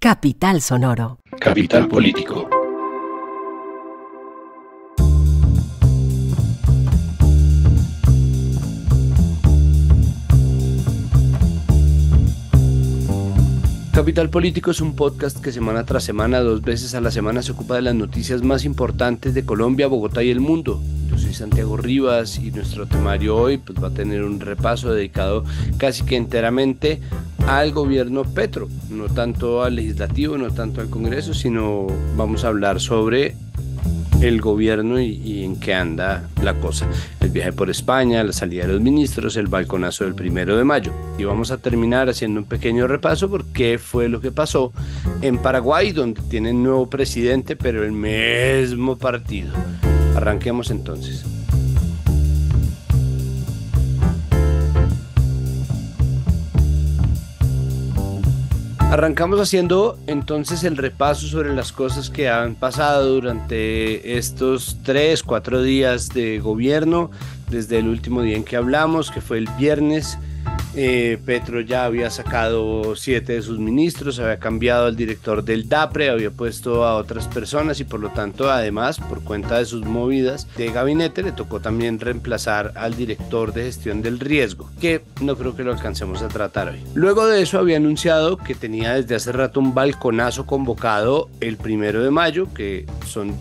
Capital Sonoro. Capital Político. Capital Político es un podcast que semana tras semana, dos veces a la semana, se ocupa de las noticias más importantes de Colombia, Bogotá y el mundo. Yo soy Santiago Rivas y nuestro temario hoy pues, va a tener un repaso dedicado casi que enteramente al gobierno Petro, no tanto al legislativo, no tanto al Congreso, sino vamos a hablar sobre el gobierno y, en qué anda la cosa. El viaje por España, la salida de los ministros, el balconazo del primero de mayo. Y vamos a terminar haciendo un pequeño repaso por qué fue lo que pasó en Paraguay, donde tienen nuevo presidente, pero el mismo partido. Arranquemos entonces. Arrancamos haciendo entonces el repaso sobre las cosas que han pasado durante estos tres, cuatro días de gobierno, desde el último día en que hablamos, que fue el viernes. Eh, Petro ya había sacado siete de sus ministros, había cambiado al director del DAPRE, había puesto a otras personas y por lo tanto además por cuenta de sus movidas de gabinete le tocó también reemplazar al director de gestión del riesgo, que no creo que lo alcancemos a tratar hoy. Luego de eso había anunciado que tenía desde hace rato un balconazo convocado el primero de mayo, que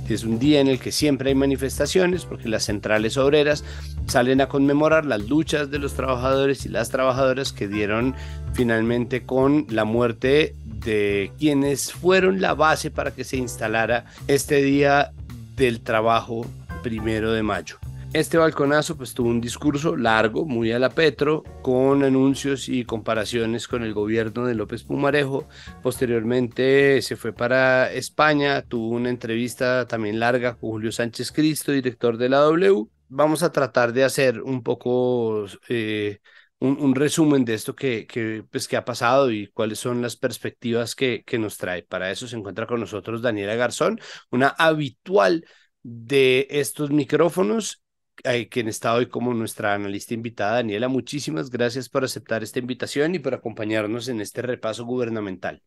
es un día en el que siempre hay manifestaciones porque las centrales obreras salen a conmemorar las luchas de los trabajadores y las trabajadoras que dieron finalmente con la muerte de quienes fueron la base para que se instalara este día del trabajo primero de mayo. Este balconazo pues tuvo un discurso largo, muy a la Petro, con anuncios y comparaciones con el gobierno de López Pumarejo. Posteriormente se fue para España, tuvo una entrevista también larga con Julio Sánchez Cristo, director de la W. Vamos a tratar de hacer un poco eh, un, resumen de esto que, pues, que ha pasado y cuáles son las perspectivas que, que nos trae. Para eso se encuentra con nosotros Daniela Garzón, una habitual de estos micrófonos eh, quien está hoy como nuestra analista invitada. Daniela, muchísimas gracias por aceptar esta invitación y por acompañarnos en este repaso gubernamental.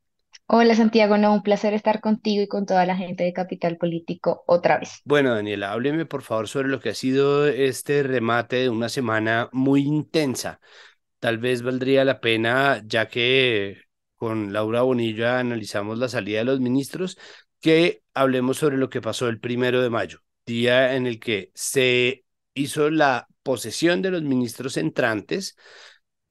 Hola Santiago, no, un placer estar contigo y con toda la gente de Capital Político otra vez. Bueno, Daniela, hábleme por favor sobre lo que ha sido este remate de una semana muy intensa. Tal vez valdría la pena, ya que con Laura Bonilla analizamos la salida de los ministros, que hablemos sobre lo que pasó el primero de mayo, día en el que se hizo la posesión de los ministros entrantes,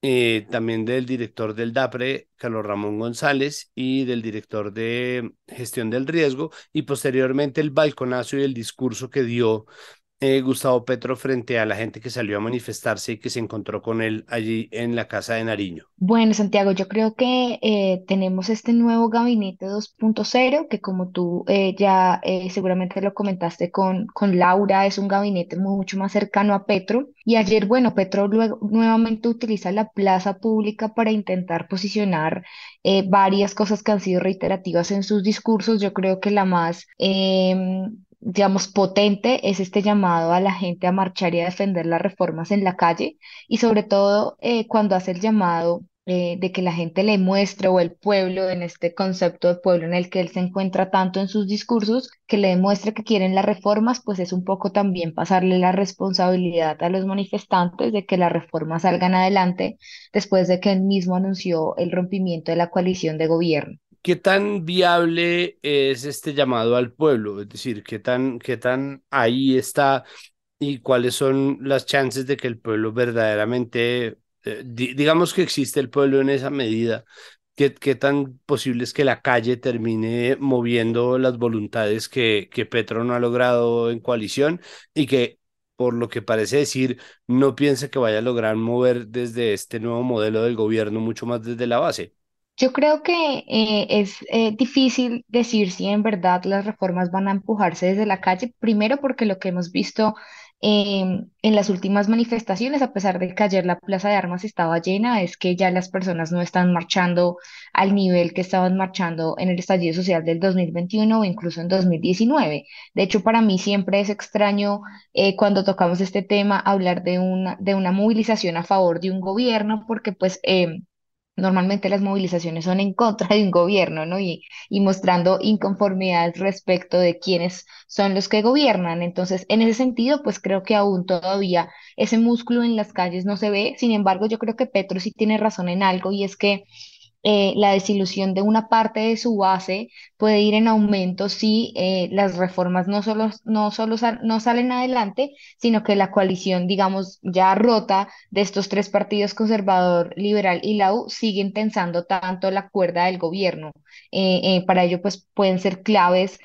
eh, también del director del DAPRE, Carlos Ramón González, y del director de gestión del riesgo, y posteriormente el balconazo y el discurso que dio eh, Gustavo Petro frente a la gente que salió a manifestarse y que se encontró con él allí en la casa de Nariño? Bueno, Santiago, yo creo que eh, tenemos este nuevo gabinete 2.0, que como tú eh, ya seguramente lo comentaste con, con Laura, es un gabinete mucho más cercano a Petro. Y ayer, bueno, Petro nuevamente utiliza la plaza pública para intentar posicionar varias cosas que han sido reiterativas en sus discursos. Yo creo que la más em, digamos, potente es este llamado a la gente a marchar y a defender las reformas en la calle y sobre todo eh, cuando hace el llamado eh, de que la gente le muestre o el pueblo, en este concepto de pueblo en el que él se encuentra tanto en sus discursos, que le demuestre que quieren las reformas, pues es un poco también pasarle la responsabilidad a los manifestantes de que las reformas salgan adelante después de que él mismo anunció el rompimiento de la coalición de gobierno. ¿qué tan viable es este llamado al pueblo? Es decir, ¿qué tan, qué tan ahí está y cuáles son las chances de que el pueblo verdaderamente, eh, digamos que existe el pueblo en esa medida, ¿Qué, ¿Qué, tan posible es que la calle termine moviendo las voluntades que, que Petro no ha logrado en coalición y que, por lo que parece decir, no piensa que vaya a lograr mover desde este nuevo modelo del gobierno mucho más desde la base? Yo creo que eh, es eh, difícil decir si en verdad las reformas van a empujarse desde la calle, primero porque lo que hemos visto em, en las últimas manifestaciones, a pesar de que ayer la plaza de armas estaba llena, es que ya las personas no están marchando al nivel que estaban marchando en el estallido social del 2021 o incluso en 2019. De hecho, para mí siempre es extraño eh, cuando tocamos este tema hablar de una, de una movilización a favor de un gobierno, porque pues em, Normalmente las movilizaciones son en contra de un gobierno, ¿no? Y, y mostrando inconformidad respecto de quiénes son los que gobiernan. Entonces, en ese sentido, pues creo que aún todavía ese músculo en las calles no se ve. Sin embargo, yo creo que Petro sí tiene razón en algo y es que eh, la desilusión de una parte de su base puede ir en aumento si eh, las reformas no solo, no solo no salen adelante, sino que la coalición, digamos, ya rota de estos tres partidos, conservador, liberal y la U, siguen tensando tanto la cuerda del gobierno. Eh, para ello, pues pueden ser claves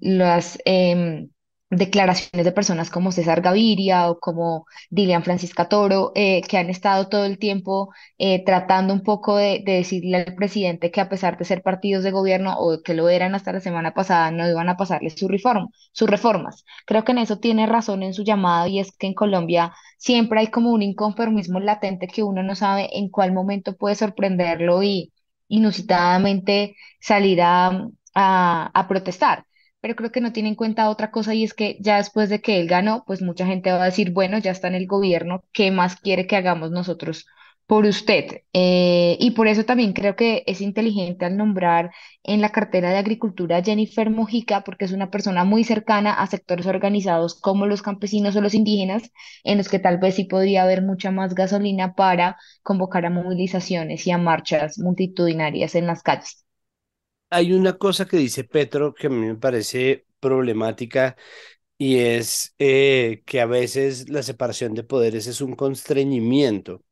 las... Em, declaraciones de personas como César Gaviria o como Dilian Francisca Toro, eh, que han estado todo el tiempo eh, tratando un poco de, decirle al presidente que a pesar de ser partidos de gobierno o que lo eran hasta la semana pasada, no iban a pasarle su sus reformas. Creo que en eso tiene razón en su llamado y es que en Colombia siempre hay como un inconformismo latente que uno no sabe en cuál momento puede sorprenderlo y inusitadamente salir a protestar pero creo que no tiene en cuenta otra cosa y es que ya después de que él ganó, pues mucha gente va a decir, bueno, ya está en el gobierno, ¿qué más quiere que hagamos nosotros por usted? Eh, y por eso también creo que es inteligente al nombrar en la cartera de Agricultura a Jennifer Mojica, porque es una persona muy cercana a sectores organizados como los campesinos o los indígenas, en los que tal vez sí podría haber mucha más gasolina para convocar a movilizaciones y a marchas multitudinarias en las calles hay una cosa que dice Petro que a mí me parece problemática y es eh, que a veces la separación de poderes es un constreñimiento.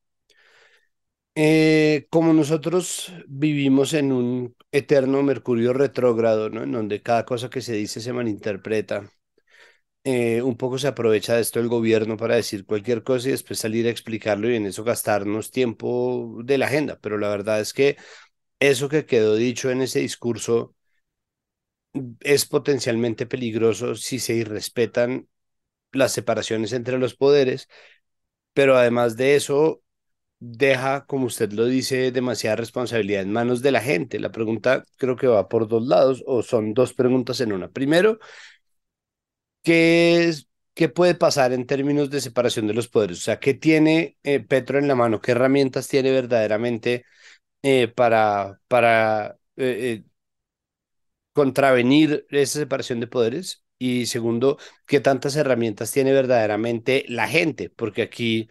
Eh, como nosotros vivimos en un eterno Mercurio retrógrado, ¿no? en donde cada cosa que se dice se malinterpreta, eh, un poco se aprovecha de esto el gobierno para decir cualquier cosa y después salir a explicarlo y en eso gastarnos tiempo de la agenda. Pero la verdad es que eso que quedó dicho en ese discurso es potencialmente peligroso si se irrespetan las separaciones entre los poderes, pero además de eso deja, como usted lo dice, demasiada responsabilidad en manos de la gente. La pregunta creo que va por dos lados o son dos preguntas en una. Primero, ¿qué, qué puede pasar en términos de separación de los poderes? O sea, ¿qué tiene eh, Petro en la mano? ¿Qué herramientas tiene verdaderamente eh, para, para eh, eh, contravenir esa separación de poderes. Y segundo, qué tantas herramientas tiene verdaderamente la gente, porque aquí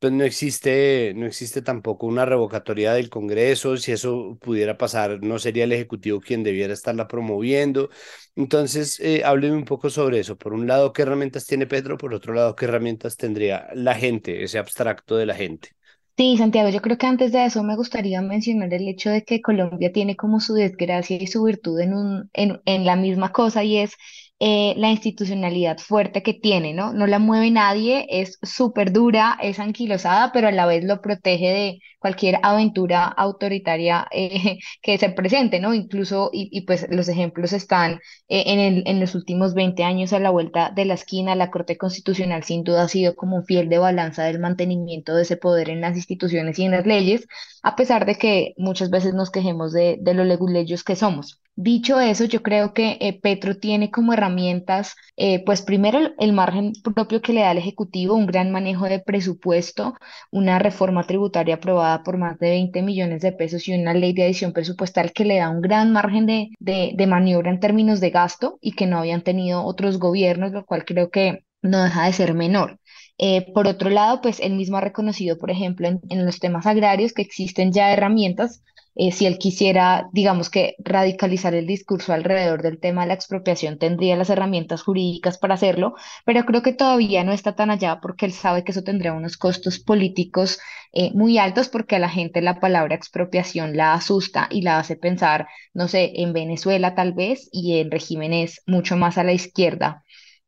pues, no existe, no existe tampoco una revocatoria del Congreso. Si eso pudiera pasar, no sería el Ejecutivo quien debiera estarla promoviendo. Entonces, hábleme un poco sobre eso. Por un lado, ¿qué herramientas tiene Pedro Por otro lado, ¿qué herramientas tendría la gente, ese abstracto de la gente? Sí, Santiago, yo creo que antes de eso me gustaría mencionar el hecho de que Colombia tiene como su desgracia y su virtud en un, en, en la misma cosa y es eh, la institucionalidad fuerte que tiene, ¿no? No la mueve nadie, es súper dura, es anquilosada, pero a la vez lo protege de cualquier aventura autoritaria eh, que se presente, ¿no? Incluso, y, pues los ejemplos están eh, en, el, en los últimos 20 años a la vuelta de la esquina, la Corte Constitucional sin duda ha sido como un fiel de balanza del mantenimiento de ese poder en las instituciones y en las leyes, a pesar de que muchas veces nos quejemos de, de los leguleyos que somos. Dicho eso, yo creo que eh, Petro tiene como herramientas, eh, pues primero el, margen propio que le da al Ejecutivo, un gran manejo de presupuesto, una reforma tributaria aprobada por más de 20 millones de pesos y una ley de adición presupuestal que le da un gran margen de, maniobra en términos de gasto y que no habían tenido otros gobiernos, lo cual creo que no deja de ser menor. Eh, por otro lado, pues él mismo ha reconocido, por ejemplo, en, los temas agrarios que existen ya herramientas eh, si él quisiera, digamos que, radicalizar el discurso alrededor del tema de la expropiación, tendría las herramientas jurídicas para hacerlo, pero creo que todavía no está tan allá porque él sabe que eso tendría unos costos políticos eh, muy altos porque a la gente la palabra expropiación la asusta y la hace pensar, no sé, en Venezuela tal vez y en regímenes mucho más a la izquierda.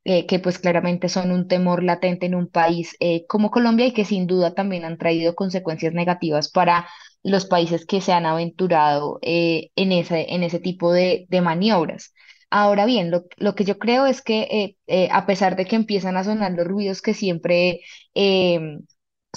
Eh, que pues claramente son un temor latente en un país como Colombia y que sin duda también han traído consecuencias negativas para los países que se han aventurado eh, en, ese, en ese tipo de, maniobras. Ahora bien, lo, que yo creo es que eh, eh, a pesar de que empiezan a sonar los ruidos que siempre em,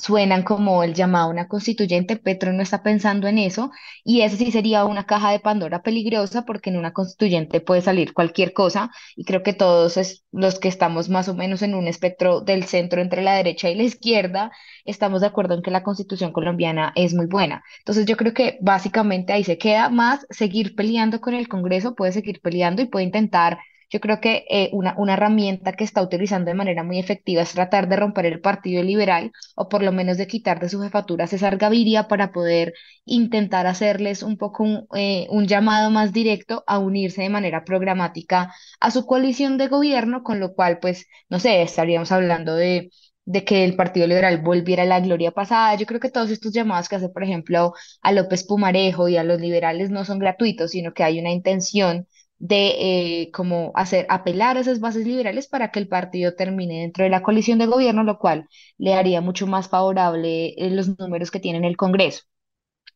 suenan como el llamado a una constituyente. Petro no está pensando en eso y eso sí sería una caja de Pandora peligrosa porque en una constituyente puede salir cualquier cosa y creo que todos los que estamos más o menos en un espectro del centro entre la derecha y la izquierda estamos de acuerdo en que la constitución colombiana es muy buena. Entonces yo creo que básicamente ahí se queda más seguir peleando con el Congreso, puede seguir peleando y puede intentar yo creo que eh, una, una herramienta que está utilizando de manera muy efectiva es tratar de romper el Partido Liberal o por lo menos de quitar de su jefatura a César Gaviria para poder intentar hacerles un poco un, eh, un llamado más directo a unirse de manera programática a su coalición de gobierno, con lo cual, pues, no sé, estaríamos hablando de de que el Partido Liberal volviera a la gloria pasada. Yo creo que todos estos llamados que hace, por ejemplo, a López Pumarejo y a los liberales no son gratuitos, sino que hay una intención de cómo eh, como hacer apelar a esas bases liberales para que el partido termine dentro de la coalición de gobierno, lo cual le haría mucho más favorable eh, los números que tiene en el Congreso.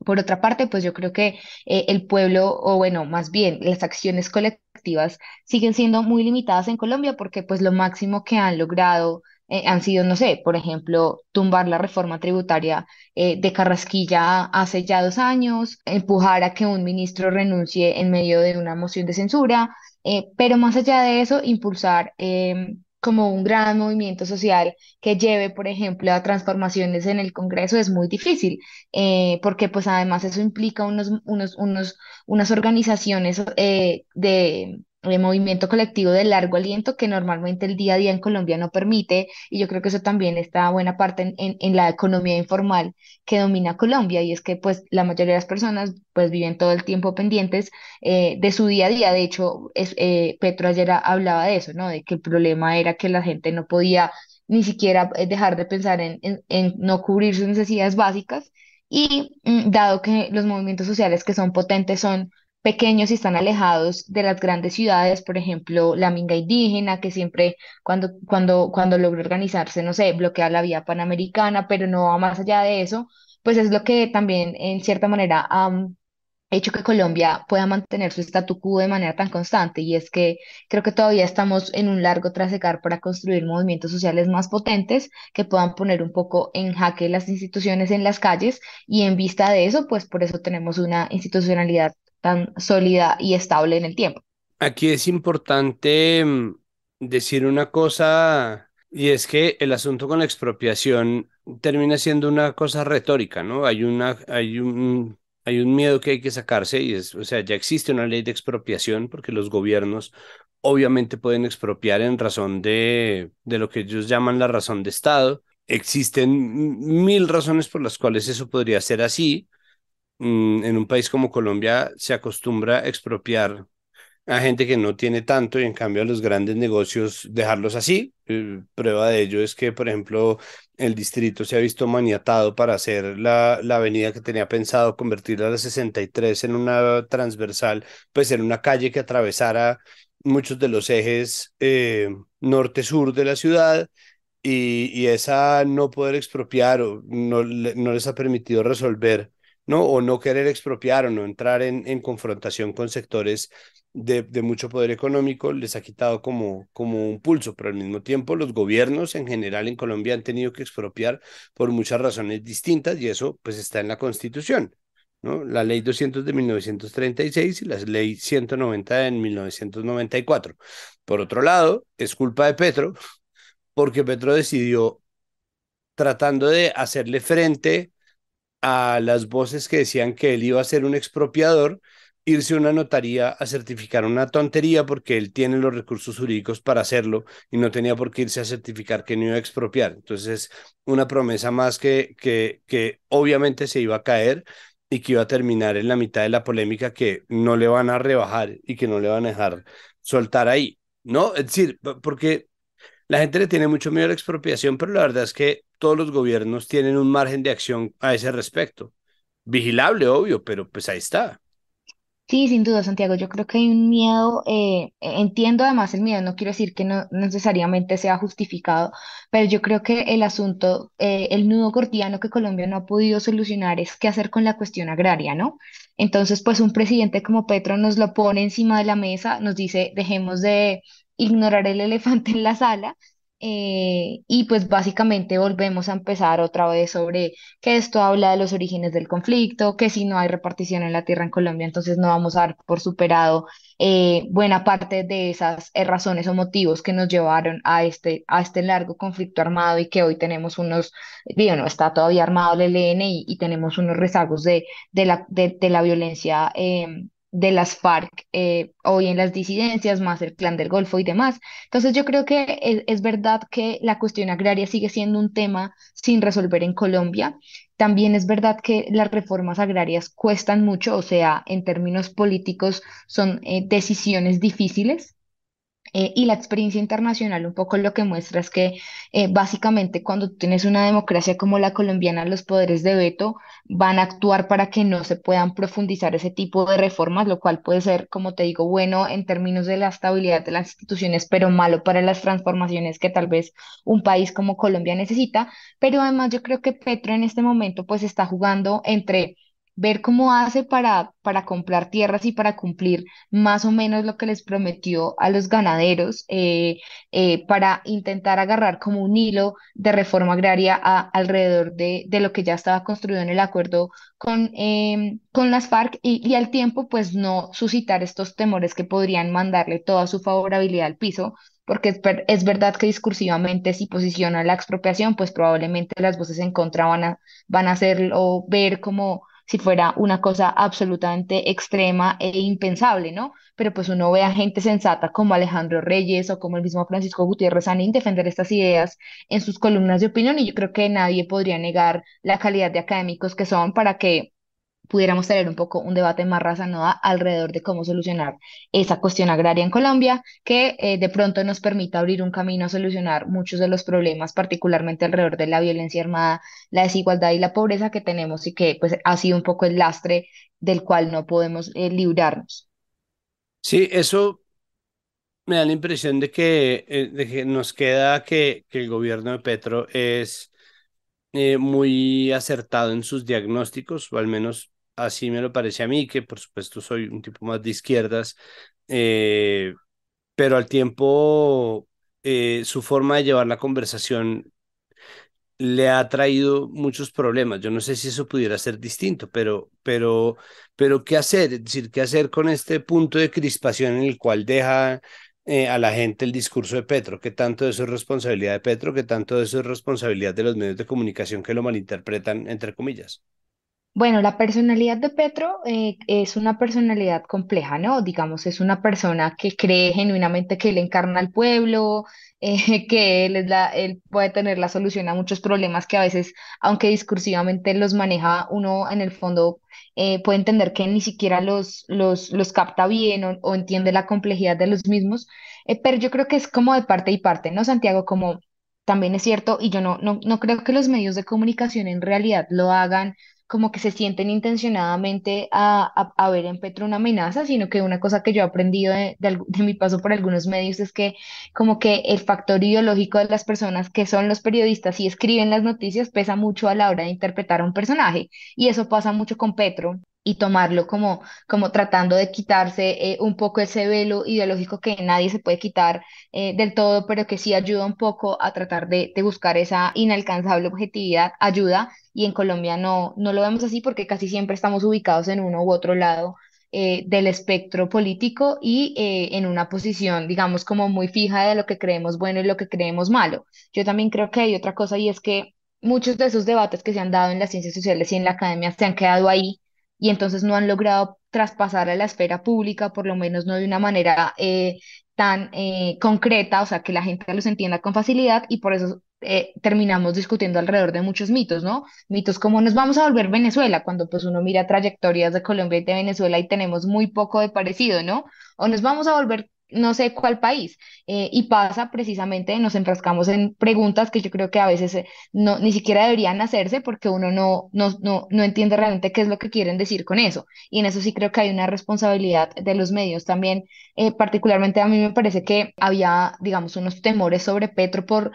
Por otra parte, pues yo creo que eh, el pueblo, o bueno, más bien las acciones colectivas siguen siendo muy limitadas en Colombia porque pues lo máximo que han logrado eh, han sido, no sé, por ejemplo, tumbar la reforma tributaria eh, de Carrasquilla hace ya dos años, empujar a que un ministro renuncie en medio de una moción de censura, eh, pero más allá de eso, impulsar em, como un gran movimiento social que lleve, por ejemplo, a transformaciones en el Congreso es muy difícil, porque pues además eso implica unos, unos, unos, unas organizaciones de, el movimiento colectivo de largo aliento que normalmente el día a día en Colombia no permite, y yo creo que eso también está buena parte en, en, la economía informal que domina Colombia, y es que pues la mayoría de las personas pues viven todo el tiempo pendientes eh, de su día a día, de hecho es, eh, Petro ayer hablaba de eso, ¿no? De que el problema era que la gente no podía ni siquiera eh, dejar de pensar en, en no cubrir sus necesidades básicas, y mm, dado que los movimientos sociales que son potentes son pequeños y están alejados de las grandes ciudades, por ejemplo, la minga indígena, que siempre cuando, cuando, cuando logra organizarse, no sé, bloquea la vía panamericana, pero no va más allá de eso, pues es lo que también en cierta manera ha hecho que Colombia pueda mantener su statu quo de manera tan constante, y es que creo que todavía estamos en un largo trasegar para construir movimientos sociales más potentes que puedan poner un poco en jaque las instituciones en las calles, y en vista de eso, pues por eso tenemos una institucionalidad tan sólida y estable en el tiempo. Aquí es importante mm, decir una cosa y es que el asunto con la expropiación termina siendo una cosa retórica, ¿no? Hay una hay un hay un miedo que hay que sacarse y es, o sea, ya existe una ley de expropiación porque los gobiernos obviamente pueden expropiar en razón de de lo que ellos llaman la razón de Estado. Existen mil razones por las cuales eso podría ser así Mm, en un país como Colombia se acostumbra a expropiar a gente que no tiene tanto y en cambio a los grandes negocios dejarlos así. Eh, prueba de ello es que, por ejemplo, el distrito se ha visto maniatado para hacer la, avenida que tenía pensado convertirla a la 63 en una transversal, pues en una calle que atravesara muchos de los ejes eh, norte-sur de la ciudad. Y, esa no poder expropiar no, no les ha permitido resolver ¿no? O no querer expropiar o no entrar en, en confrontación con sectores de, mucho poder económico les ha quitado como, como un pulso, pero al mismo tiempo los gobiernos en general en Colombia han tenido que expropiar por muchas razones distintas y eso pues está en la constitución. ¿no? La ley 200 de 1936 y la ley 190 de 1994. Por otro lado, es culpa de Petro, porque Petro decidió, tratando de hacerle frente a las voces que decían que él iba a ser un expropiador, irse a una notaría a certificar una tontería porque él tiene los recursos jurídicos para hacerlo y no tenía por qué irse a certificar que no iba a expropiar. Entonces es una promesa más que, que, que obviamente se iba a caer y que iba a terminar en la mitad de la polémica que no le van a rebajar y que no le van a dejar soltar ahí, ¿no? Es decir, porque la gente le tiene mucho miedo a la expropiación, pero la verdad es que todos los gobiernos tienen un margen de acción a ese respecto. Vigilable, obvio, pero pues ahí está. Sí, sin duda, Santiago. Yo creo que hay un miedo, eh, entiendo además el miedo, no quiero decir que no necesariamente sea justificado, pero yo creo que el asunto, eh, el nudo gordiano que Colombia no ha podido solucionar es qué hacer con la cuestión agraria, ¿no? Entonces, pues un presidente como Petro nos lo pone encima de la mesa, nos dice, dejemos de ignorar el elefante en la sala eh, y pues básicamente volvemos a empezar otra vez sobre que esto habla de los orígenes del conflicto, que si no hay repartición en la tierra en Colombia, entonces no vamos a dar por superado eh, buena parte de esas eh, razones o motivos que nos llevaron a este, a este largo conflicto armado y que hoy tenemos unos, no está todavía armado el ELN y, tenemos unos rezagos de, de, la, la violencia eh, de las FARC, hoy eh, en las disidencias, más el clan del Golfo y demás. Entonces yo creo que es, verdad que la cuestión agraria sigue siendo un tema sin resolver en Colombia. También es verdad que las reformas agrarias cuestan mucho, o sea, en términos políticos son eh, decisiones difíciles. Eh, y la experiencia internacional un poco lo que muestra es que eh, básicamente cuando tienes una democracia como la colombiana, los poderes de veto van a actuar para que no se puedan profundizar ese tipo de reformas, lo cual puede ser, como te digo, bueno en términos de la estabilidad de las instituciones, pero malo para las transformaciones que tal vez un país como Colombia necesita. Pero además yo creo que Petro en este momento pues está jugando entre ver cómo hace para, para comprar tierras y para cumplir más o menos lo que les prometió a los ganaderos, eh, eh, para intentar agarrar como un hilo de reforma agraria alrededor de, de, lo que ya estaba construido en el acuerdo con, em, con las FARC y, al tiempo pues no suscitar estos temores que podrían mandarle toda su favorabilidad al piso, porque es, verdad que discursivamente si posiciona la expropiación, pues probablemente las voces en contra van a, van a ver como si fuera una cosa absolutamente extrema e impensable, ¿no? Pero pues uno ve a gente sensata como Alejandro Reyes o como el mismo Francisco Gutiérrez Sanín defender estas ideas en sus columnas de opinión y yo creo que nadie podría negar la calidad de académicos que son para que pudiéramos tener un poco un debate más razonado alrededor de cómo solucionar esa cuestión agraria en Colombia, que eh, de pronto nos permita abrir un camino a solucionar muchos de los problemas, particularmente alrededor de la violencia armada, la desigualdad y la pobreza que tenemos y que pues ha sido un poco el lastre del cual no podemos eh, librarnos. Sí, eso me da la impresión de que, eh, de nos queda que, que el gobierno de Petro es... muy acertado en sus diagnósticos, o al menos así me lo parece a mí, que por supuesto soy un tipo más de izquierdas, eh, pero al tiempo eh, su forma de llevar la conversación le ha traído muchos problemas. Yo no sé si eso pudiera ser distinto, pero, pero, pero ¿qué hacer? Es decir, ¿qué hacer con este punto de crispación en el cual deja eh, a la gente el discurso de Petro? ¿Qué tanto de eso es responsabilidad de Petro? ¿Qué tanto de eso es responsabilidad de los medios de comunicación que lo malinterpretan, entre comillas? Bueno, la personalidad de Petro eh, es una personalidad compleja, ¿no? Digamos, es una persona que cree genuinamente que él encarna al pueblo, eh, que él, es la, él puede tener la solución a muchos problemas que a veces, aunque discursivamente los maneja uno en el fondo, eh, puede entender que ni siquiera los, los, los capta bien o, entiende la complejidad de los mismos, pero yo creo que es como de parte y parte, ¿no, Santiago? Como también es cierto, y yo no, no creo que los medios de comunicación en realidad lo hagan como que se sienten intencionadamente a, a, ver en Petro una amenaza, sino que una cosa que yo he aprendido de, mi paso por algunos medios es que como que el factor ideológico de las personas que son los periodistas y escriben las noticias pesa mucho a la hora de interpretar a un personaje. Y eso pasa mucho con Petro y tomarlo como, como tratando de quitarse eh, un poco ese velo ideológico que nadie se puede quitar eh, del todo, pero que sí ayuda un poco a tratar de, buscar esa inalcanzable objetividad, ayuda, y en Colombia no, no lo vemos así porque casi siempre estamos ubicados en uno u otro lado. Eh, del espectro político y en una posición, digamos, como muy fija de lo que creemos bueno y lo que creemos malo. Yo también creo que hay otra cosa y es que muchos de esos debates que se han dado en las ciencias sociales y en la academia se han quedado ahí y entonces no han logrado traspasar a la esfera pública, por lo menos no de una manera eh, tan eh, concreta, o sea, que la gente los entienda con facilidad y por eso eh, terminamos discutiendo alrededor de muchos mitos, ¿no? Mitos como nos vamos a volver Venezuela, cuando pues uno mira trayectorias de Colombia y de Venezuela y tenemos muy poco de parecido, ¿no? O nos vamos a volver no sé cuál país. Eh, y pasa precisamente, nos enfrascamos en preguntas que yo creo que a veces eh, no, ni siquiera deberían hacerse porque uno no, no, no, entiende realmente qué es lo que quieren decir con eso. Y en eso sí creo que hay una responsabilidad de los medios también. Eh, particularmente a mí me parece que había, digamos, unos temores sobre Petro por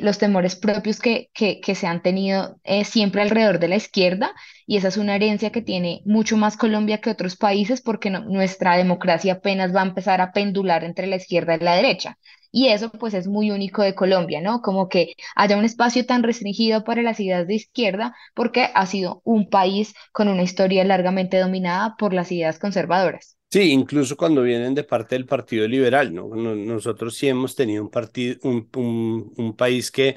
los temores propios que, que, que se han tenido siempre alrededor de la izquierda y esa es una herencia que tiene mucho más Colombia que otros países porque nuestra democracia apenas va a empezar a pendular entre la izquierda y la derecha. Y eso pues es muy único de Colombia, ¿no? Como que haya un espacio tan restringido para las ideas de izquierda porque ha sido un país con una historia largamente dominada por las ideas conservadoras. Sí, incluso cuando vienen de parte del Partido Liberal, ¿no? Nosotros sí hemos tenido un, partido, un país que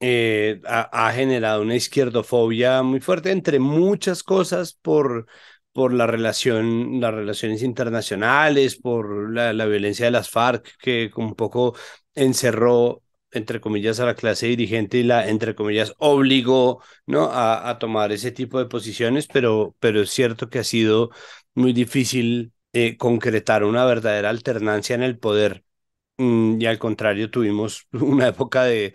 eh, ha, generado una izquierdofobia muy fuerte, entre muchas cosas, por, por la relación, las relaciones internacionales, por la, violencia de las FARC, que un poco encerró entre comillas, a la clase dirigente y la, entre comillas, obligó ¿no? a, tomar ese tipo de posiciones, pero, pero es cierto que ha sido muy difícil eh, concretar una verdadera alternancia en el poder. Mm, y al contrario, tuvimos una época de,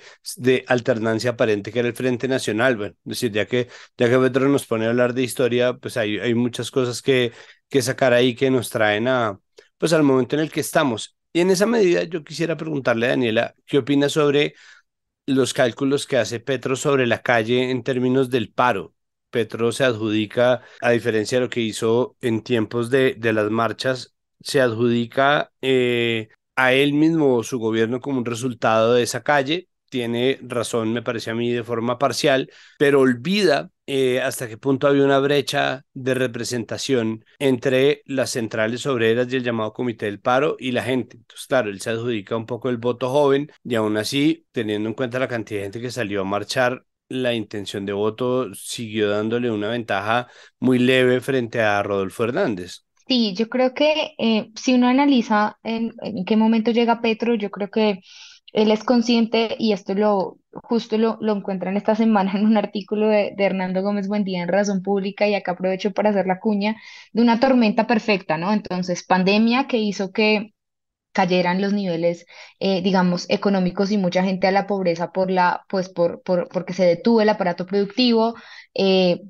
alternancia aparente que era el Frente Nacional. Bueno, es decir, ya que, ya que nos pone a hablar de historia, pues hay, muchas cosas que, que sacar ahí que nos traen a, pues al momento en el que estamos. Y en esa medida yo quisiera preguntarle a Daniela, ¿qué opina sobre los cálculos que hace Petro sobre la calle en términos del paro? Petro se adjudica, a diferencia de lo que hizo en tiempos de, de las marchas, se adjudica eh, a él mismo o su gobierno como un resultado de esa calle. Tiene razón, me parece a mí, de forma parcial, pero olvida eh, hasta qué punto había una brecha de representación entre las centrales obreras y el llamado Comité del Paro y la gente. Entonces, claro, él se adjudica un poco el voto joven y aún así, teniendo en cuenta la cantidad de gente que salió a marchar, la intención de voto siguió dándole una ventaja muy leve frente a Rodolfo Hernández. Sí, yo creo que eh, si uno analiza en, en qué momento llega Petro, yo creo que él es consciente y esto lo justo lo, lo encuentran esta semana en un artículo de, Hernando Gómez Buendía en Razón Pública y acá aprovecho para hacer la cuña de una tormenta perfecta, ¿no? Entonces, pandemia que hizo que cayeran los niveles, eh, digamos, económicos y mucha gente a la pobreza por la, pues por, por porque se detuvo el aparato productivo, eh,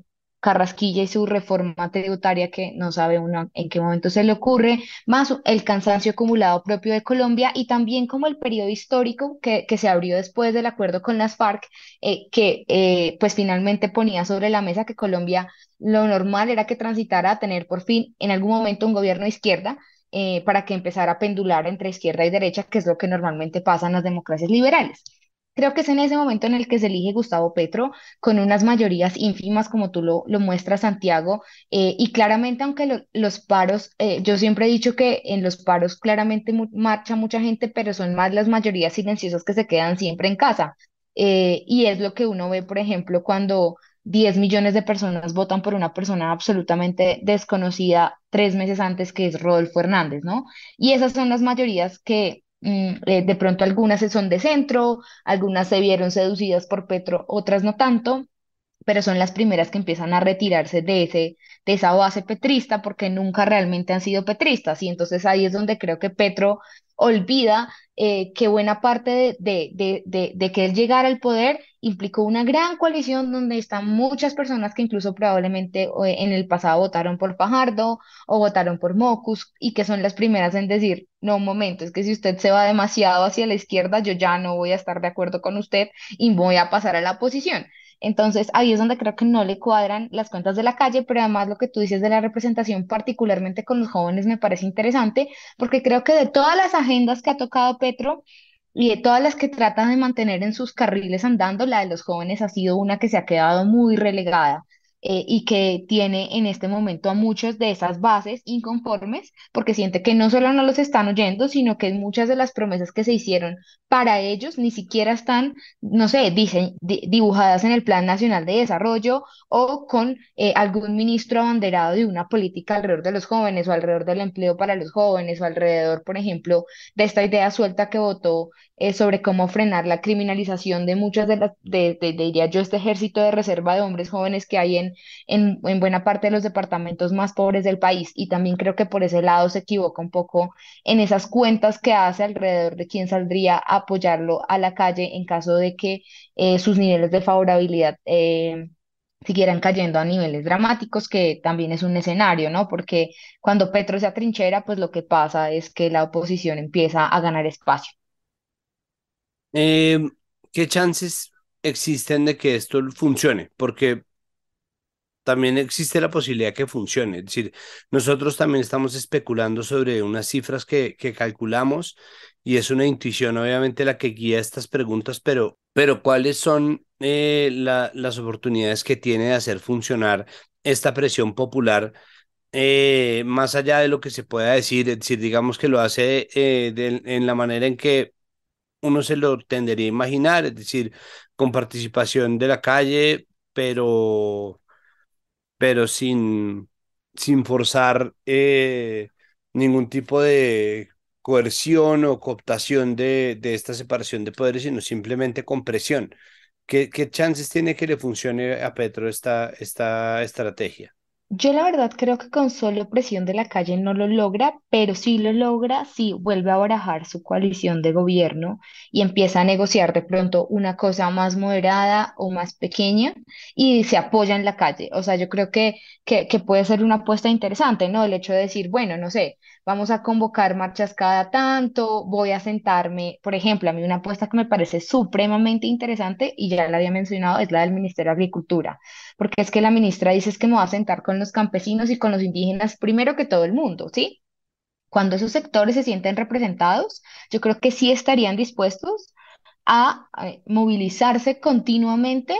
Carrasquilla y su reforma tributaria que no sabe uno en qué momento se le ocurre, más el cansancio acumulado propio de Colombia y también como el periodo histórico que, que se abrió después del acuerdo con las FARC, eh, que eh, pues finalmente ponía sobre la mesa que Colombia lo normal era que transitara a tener por fin en algún momento un gobierno de izquierda, eh, para que empezara a pendular entre izquierda y derecha, que es lo que normalmente pasa en las democracias liberales. Creo que es en ese momento en el que se elige Gustavo Petro, con unas mayorías ínfimas, como tú lo, lo muestras, Santiago, eh, y claramente, aunque los paros, eh, yo siempre he dicho que en los paros claramente marcha mucha gente, pero son más las mayorías silenciosas que se quedan siempre en casa. Eh, y es lo que uno ve, por ejemplo, cuando 10 millones de personas votan por una persona absolutamente desconocida tres meses antes, que es Rodolfo Hernández, ¿no? Y esas son las mayorías que Mm, eh, de pronto algunas se son de centro, algunas se vieron seducidas por Petro, otras no tanto, pero son las primeras que empiezan a retirarse de, ese, de esa base petrista porque nunca realmente han sido petristas. Y entonces ahí es donde creo que Petro olvida eh, que buena parte de, de, de, de, que él llegara al poder implicó una gran coalición donde están muchas personas que incluso probablemente en el pasado votaron por Fajardo o votaron por Mocus y que son las primeras en decir, no, un momento, es que si usted se va demasiado hacia la izquierda, yo ya no voy a estar de acuerdo con usted y voy a pasar a la oposición. Entonces ahí es donde creo que no le cuadran las cuentas de la calle, pero además lo que tú dices de la representación, particularmente con los jóvenes, me parece interesante, porque creo que de todas las agendas que ha tocado Petro, y de todas las que tratan de mantener en sus carriles andando, la de los jóvenes ha sido una que se ha quedado muy relegada. Eh, y que tiene en este momento a muchas de esas bases inconformes porque siente que no solo no los están oyendo, sino que muchas de las promesas que se hicieron para ellos ni siquiera están, no sé, dicen, dibujadas en el Plan Nacional de Desarrollo o con eh, algún ministro abanderado de una política alrededor de los jóvenes o alrededor del empleo para los jóvenes o alrededor, por ejemplo, de esta idea suelta que votó eh, sobre cómo frenar la criminalización de muchas de las, de, de, diría yo, este ejército de reserva de hombres jóvenes que hay en en, en, buena parte de los departamentos más pobres del país. Y también creo que por ese lado se equivoca un poco en esas cuentas que hace alrededor de quién saldría a apoyarlo a la calle en caso de que eh, sus niveles de favorabilidad... Eh, siguieran cayendo a niveles dramáticos, que también es un escenario, ¿no? Porque cuando Petro se atrinchera, pues lo que pasa es que la oposición empieza a ganar espacio. Em, ¿Qué chances existen de que esto funcione? Porque también existe la posibilidad que funcione. Es decir, nosotros también estamos especulando sobre unas cifras que, que calculamos y es una intuición obviamente la que guía estas preguntas, pero, pero ¿cuáles son eh, las oportunidades que tiene de hacer funcionar esta presión popular? Eh, más allá de lo que se pueda decir, es decir, digamos que lo hace eh, en la manera en que uno se lo tendería a imaginar, es decir, con participación de la calle, pero pero sin, sin forzar eh, ningún tipo de coerción o cooptación de, esta separación de poderes, sino simplemente con presión. ¿Qué, qué chances tiene que le funcione a Petro esta, esta estrategia? Yo la verdad creo que con solo presión de la calle no lo logra, pero si lo logra, si vuelve a barajar su coalición de gobierno y empieza a negociar de pronto una cosa más moderada o más pequeña y se apoya en la calle. O sea, yo creo que, que, que puede ser una apuesta interesante, ¿no? El hecho de decir, bueno, no sé, vamos a convocar marchas cada tanto, voy a sentarme, por ejemplo, a mí una apuesta que me parece supremamente interesante y ya la había mencionado es la del Ministerio de Agricultura, porque es que la ministra dice que me va a sentar con los campesinos y con los indígenas primero que todo el mundo, ¿sí? Cuando esos sectores se sienten representados, yo creo que sí estarían dispuestos a eh, movilizarse continuamente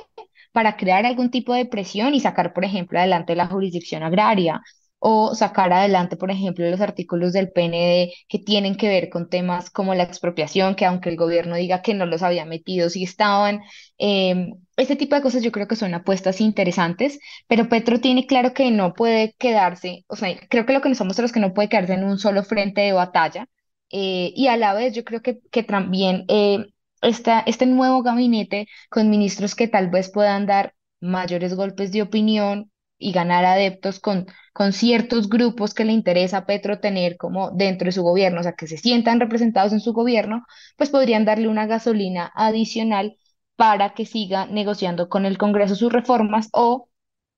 para crear algún tipo de presión y sacar, por ejemplo, adelante la jurisdicción agraria, o sacar adelante, por ejemplo, los artículos del PND que tienen que ver con temas como la expropiación, que aunque el gobierno diga que no los había metido, sí estaban. Eh, este tipo de cosas yo creo que son apuestas interesantes, pero Petro tiene claro que no puede quedarse, o sea, creo que lo que nos somos los que no puede quedarse en un solo frente de batalla. Eh, y a la vez yo creo que, que también eh, este nuevo gabinete con ministros que tal vez puedan dar mayores golpes de opinión, y ganar adeptos con, con ciertos grupos que le interesa a Petro tener como dentro de su gobierno, o sea, que se sientan representados en su gobierno, pues podrían darle una gasolina adicional para que siga negociando con el Congreso sus reformas o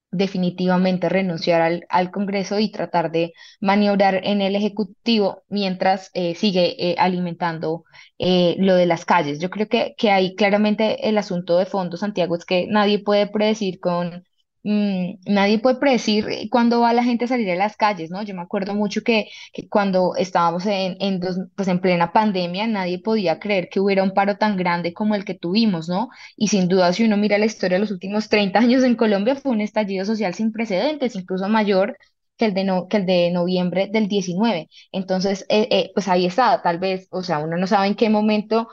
definitivamente renunciar al, al Congreso y tratar de maniobrar en el Ejecutivo mientras eh, sigue eh, alimentando eh, lo de las calles. Yo creo que, que ahí claramente el asunto de fondo, Santiago, es que nadie puede predecir con Mm, nadie puede predecir eh, cuándo va la gente a salir a las calles, ¿no? Yo me acuerdo mucho que, cuando estábamos en, pues en plena pandemia, nadie podía creer que hubiera un paro tan grande como el que tuvimos, ¿no? Y sin duda, si uno mira la historia de los últimos 30 años en Colombia, fue un estallido social sin precedentes, incluso mayor que el de, que el de noviembre del 19. Entonces, eh, eh, pues ahí está, tal vez, o sea, uno no sabe en qué momento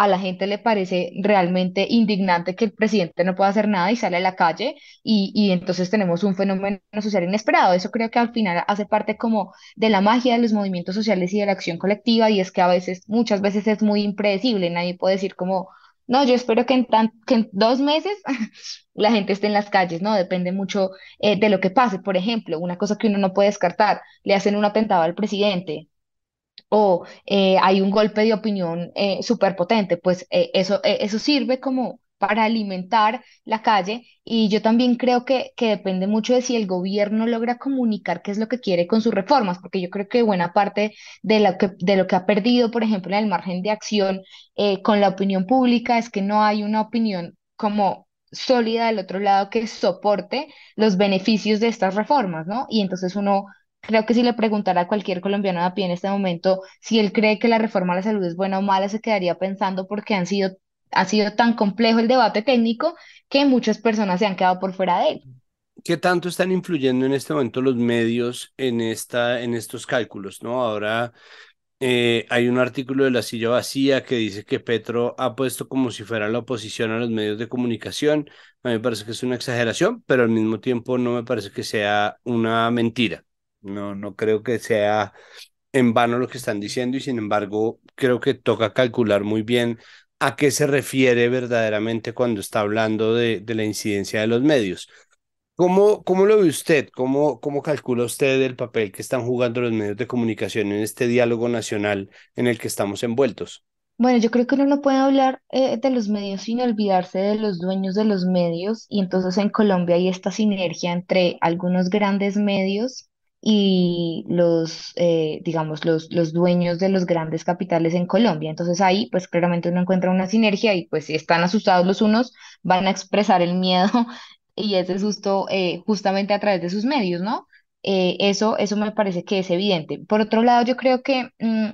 a la gente le parece realmente indignante que el presidente no pueda hacer nada y sale a la calle y, entonces tenemos un fenómeno social inesperado. Eso creo que al final hace parte como de la magia de los movimientos sociales y de la acción colectiva y es que a veces, muchas veces es muy impredecible, nadie puede decir como... No, yo espero que en, que en dos meses la gente esté en las calles, ¿no? Depende mucho eh, de lo que pase. Por ejemplo, una cosa que uno no puede descartar, le hacen un atentado al presidente, o eh, hay un golpe de opinión eh, súper potente, pues eh, eso, eso sirve como para alimentar la calle y yo también creo que, depende mucho de si el gobierno logra comunicar qué es lo que quiere con sus reformas, porque yo creo que buena parte de lo que, de lo que ha perdido, por ejemplo, en el margen de acción con la opinión pública es que no hay una opinión como sólida del otro lado que soporte los beneficios de estas reformas, ¿no? Y entonces uno Creo que si le preguntara a cualquier colombiano de a pie en este momento si él cree que la reforma a la salud es buena o mala, se quedaría pensando porque han sido, ha sido tan complejo el debate técnico que muchas personas se han quedado por fuera de él. ¿Qué tanto están influyendo en este momento los medios en, esta, en estos cálculos? ¿no? Ahora eh, hay un artículo de La Silla Vacía que dice que Petro ha puesto como si fuera la oposición a los medios de comunicación. A mí me parece que es una exageración, pero al mismo tiempo no me parece que sea una mentira. No, no creo que sea en vano lo que están diciendo y sin embargo creo que toca calcular muy bien a qué se refiere verdaderamente cuando está hablando de, la incidencia de los medios. ¿Cómo, ¿Cómo, lo ve usted? ¿Cómo, ¿Cómo calcula usted el papel que están jugando los medios de comunicación en este diálogo nacional en el que estamos envueltos? Bueno, yo creo que uno no puede hablar eh, de los medios sin olvidarse de los dueños de los medios y entonces en Colombia hay esta sinergia entre algunos grandes medios y los, eh, digamos, los, los dueños de los grandes capitales en Colombia. Entonces ahí, pues claramente uno encuentra una sinergia y pues si están asustados los unos, van a expresar el miedo y ese susto eh, justamente a través de sus medios, ¿no? Eh, eso, eso me parece que es evidente. Por otro lado, yo creo que mm,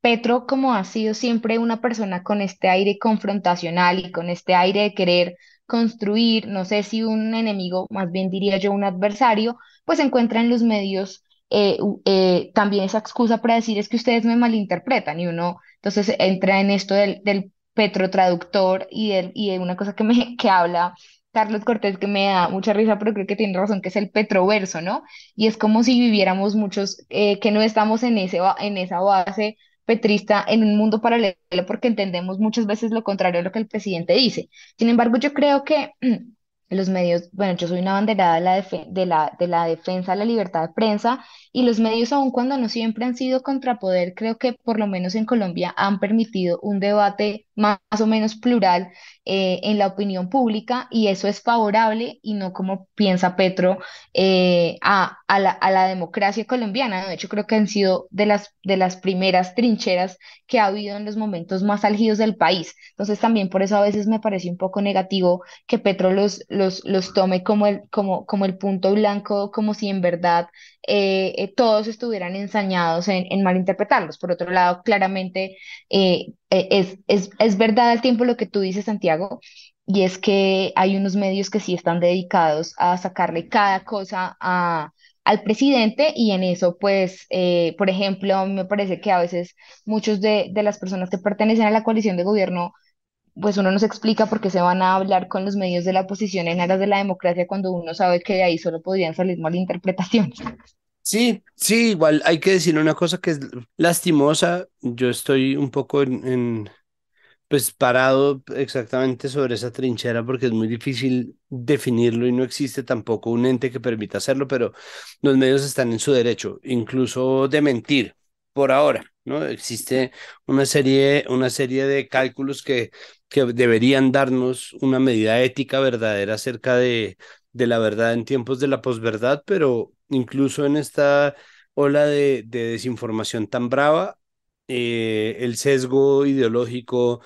Petro, como ha sido siempre una persona con este aire confrontacional y con este aire de querer construir, no sé si un enemigo, más bien diría yo un adversario, pues encuentra en los medios eh, eh, también esa excusa para decir es que ustedes me malinterpretan y uno entonces entra en esto del, del petrotraductor y, del, y una cosa que, me, que habla Carlos Cortés que me da mucha risa, pero creo que tiene razón, que es el petroverso, ¿no? Y es como si viviéramos muchos, eh, que no estamos en, ese, en esa base petrista en un mundo paralelo porque entendemos muchas veces lo contrario a lo que el presidente dice. Sin embargo, yo creo que los medios, bueno, yo soy una banderada de la, de, la, de la defensa de la libertad de prensa y los medios, aun cuando no siempre han sido contrapoder, creo que por lo menos en Colombia han permitido un debate más, o menos plural eh, en la opinión pública y eso es favorable y no como piensa Petro eh, a, a, la, a, la, democracia colombiana. De hecho, creo que han sido de las, de las primeras trincheras que ha habido en los momentos más álgidos del país. Entonces, también por eso a veces me parece un poco negativo que Petro los los, tome como el, como, como el punto blanco, como si en verdad eh, eh, todos estuvieran ensañados en, en, malinterpretarlos. Por otro lado, claramente eh, es, es, verdad al tiempo lo que tú dices, Santiago, y es que hay unos medios que sí están dedicados a sacarle cada cosa al presidente y en eso, pues, por ejemplo, me parece que a veces muchos de, de, las personas que pertenecen a la coalición de gobierno pues uno nos explica por qué se van a hablar con los medios de la oposición en aras de la democracia cuando uno sabe que de ahí solo podían salir malinterpretaciones. Sí, sí, igual hay que decir una cosa que es lastimosa. Yo estoy un poco en pues, parado exactamente sobre esa trinchera porque es muy difícil definirlo y no existe tampoco un ente que permita hacerlo, pero los medios están en su derecho, incluso de mentir por ahora. ¿no? Existe una serie, una serie de cálculos que, que deberían darnos una medida ética verdadera acerca de, de la verdad en tiempos de la posverdad, pero incluso en esta ola de, desinformación tan brava, eh, el sesgo ideológico,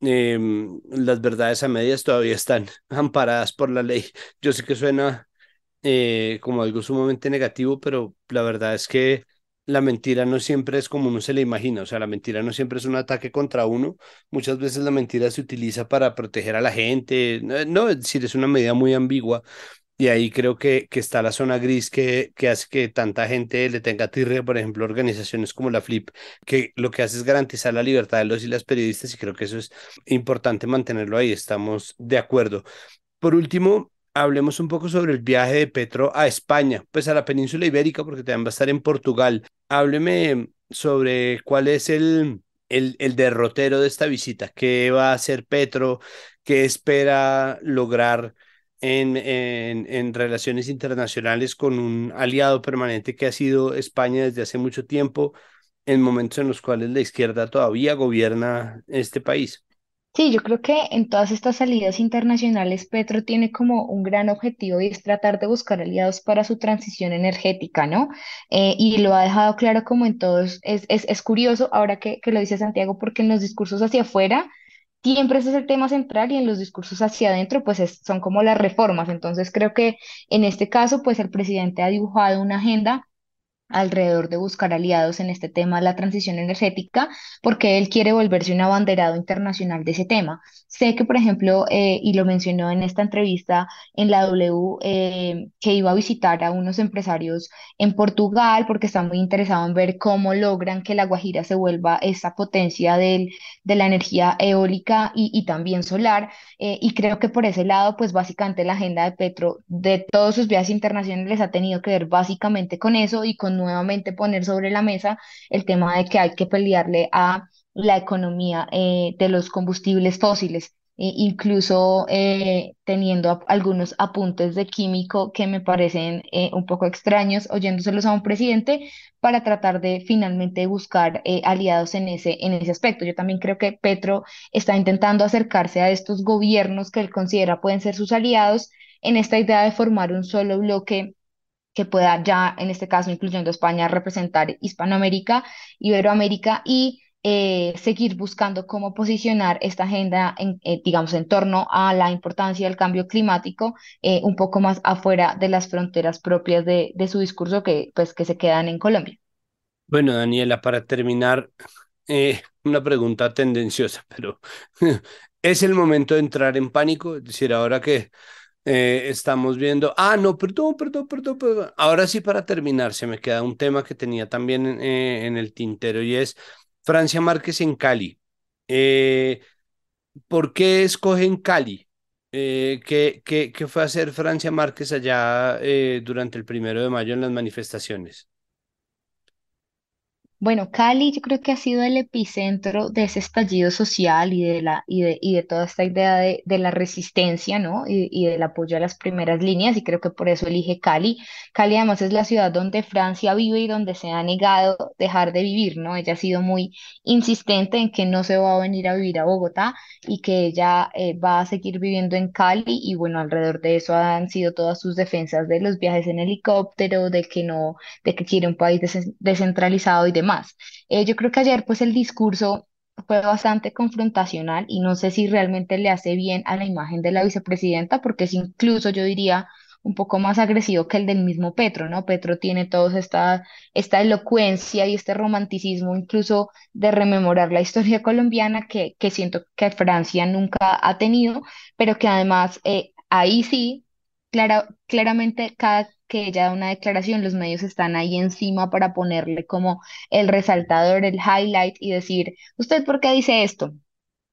em, las verdades a medias todavía están amparadas por la ley. Yo sé que suena eh, como algo sumamente negativo, pero la verdad es que la mentira no siempre es como uno se le imagina, o sea, la mentira no siempre es un ataque contra uno, muchas veces la mentira se utiliza para proteger a la gente, no, es decir, es una medida muy ambigua y ahí creo que, que está la zona gris que, que hace que tanta gente le tenga tirre, por ejemplo, organizaciones como la FLIP, que lo que hace es garantizar la libertad de los y las periodistas y creo que eso es importante mantenerlo ahí, estamos de acuerdo. Por último, hablemos un poco sobre el viaje de Petro a España, pues a la península ibérica, porque también va a estar en Portugal hábleme sobre cuál es el, el, derrotero de esta visita, qué va a hacer Petro, qué espera lograr en, en, en, relaciones internacionales con un aliado permanente que ha sido España desde hace mucho tiempo, en momentos en los cuales la izquierda todavía gobierna este país. Sí, yo creo que en todas estas salidas internacionales Petro tiene como un gran objetivo y es tratar de buscar aliados para su transición energética, ¿no? Eh, y lo ha dejado claro como en todos. Es, es, curioso ahora que, que lo dice Santiago porque en los discursos hacia afuera siempre ese es el tema central y en los discursos hacia adentro pues son como las reformas. Entonces creo que en este caso pues el presidente ha dibujado una agenda alrededor de buscar aliados en este tema de la transición energética, porque él quiere volverse un abanderado internacional de ese tema. Sé que, por ejemplo, eh, y lo mencionó en esta entrevista en la W, eh, que iba a visitar a unos empresarios en Portugal, porque está muy interesado en ver cómo logran que la Guajira se vuelva esa potencia del, de la energía eólica y, y también solar. Eh, y creo que por ese lado, pues básicamente la agenda de Petro de todos sus viajes internacionales ha tenido que ver básicamente con eso y con nuevamente poner sobre la mesa el tema de que hay que pelearle a la economía eh, de los combustibles fósiles, e incluso eh, teniendo algunos apuntes de químico que me parecen eh, un poco extraños, oyéndoselos a un presidente para tratar de finalmente buscar aliados en ese, en ese aspecto. Yo también creo que Petro está intentando acercarse a estos gobiernos que él considera pueden ser sus aliados en esta idea de formar un solo bloque que pueda ya, en este caso, incluyendo España, representar Hispanoamérica, Iberoamérica y eh, seguir buscando cómo posicionar esta agenda, en, eh, digamos, en torno a la importancia del cambio climático, eh, un poco más afuera de las fronteras propias de, su discurso que, pues, que se quedan en Colombia. Bueno, Daniela, para terminar, una pregunta tendenciosa, pero ¿es el momento de entrar en pánico? Es decir, ahora que eh, estamos viendo. Ah, no, perdón, perdón, perdón, perdón. Ahora sí, para terminar, se me queda un tema que tenía también en eh, el tintero y es Francia Márquez en Cali. Eh, ¿Por qué escogen Cali? ¿qué, fue a hacer Francia Márquez allá durante el primero de mayo en las manifestaciones? Bueno, Cali yo creo que ha sido el epicentro de ese estallido social y de la, y de, y de toda esta idea de, la resistencia, ¿no? Y, del apoyo a las primeras líneas, y creo que por eso elige Cali. Cali además es la ciudad donde Francia vive y donde se ha negado dejar de vivir, ¿no? Ella ha sido muy insistente en que no se va a venir a vivir a Bogotá y que ella eh, va a seguir viviendo en Cali, y bueno, alrededor de eso han sido todas sus defensas de los viajes en helicóptero, de que no, de que quiere un país descentralizado y demás. Eh, yo creo que ayer pues el discurso fue bastante confrontacional y no sé si realmente le hace bien a la imagen de la vicepresidenta porque es incluso yo diría un poco más agresivo que el del mismo Petro, ¿no? Petro tiene toda esta, esta elocuencia y este romanticismo incluso de rememorar la historia colombiana que, que siento que Francia nunca ha tenido, pero que además eh, ahí sí, claramente cada que ella da una declaración, los medios están ahí encima para ponerle como el resaltador, el highlight y decir, ¿usted por qué dice esto?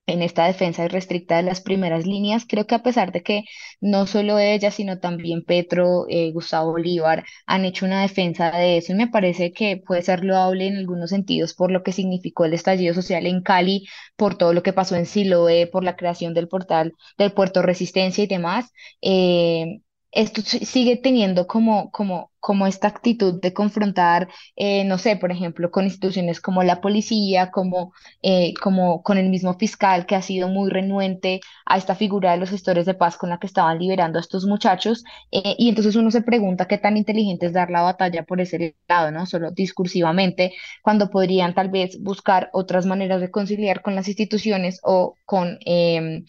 en esta defensa irrestricta de las primeras líneas. Creo que a pesar de que no solo ella, sino también Petro, eh, Gustavo Bolívar han hecho una defensa de eso y me parece que puede ser loable en algunos sentidos por lo que significó el estallido social en Cali, por todo lo que pasó en Siloé, por la creación del portal del Puerto Resistencia y demás. Eh, esto sigue teniendo como, como, como esta actitud de confrontar, eh, no sé, por ejemplo, con instituciones como la policía, como, eh, como con el mismo fiscal que ha sido muy renuente a esta figura de los gestores de paz con la que estaban liberando a estos muchachos. Eh, y entonces uno se pregunta qué tan inteligente es dar la batalla por ese lado, ¿no? Solo discursivamente, cuando podrían tal vez buscar otras maneras de conciliar con las instituciones o con, em,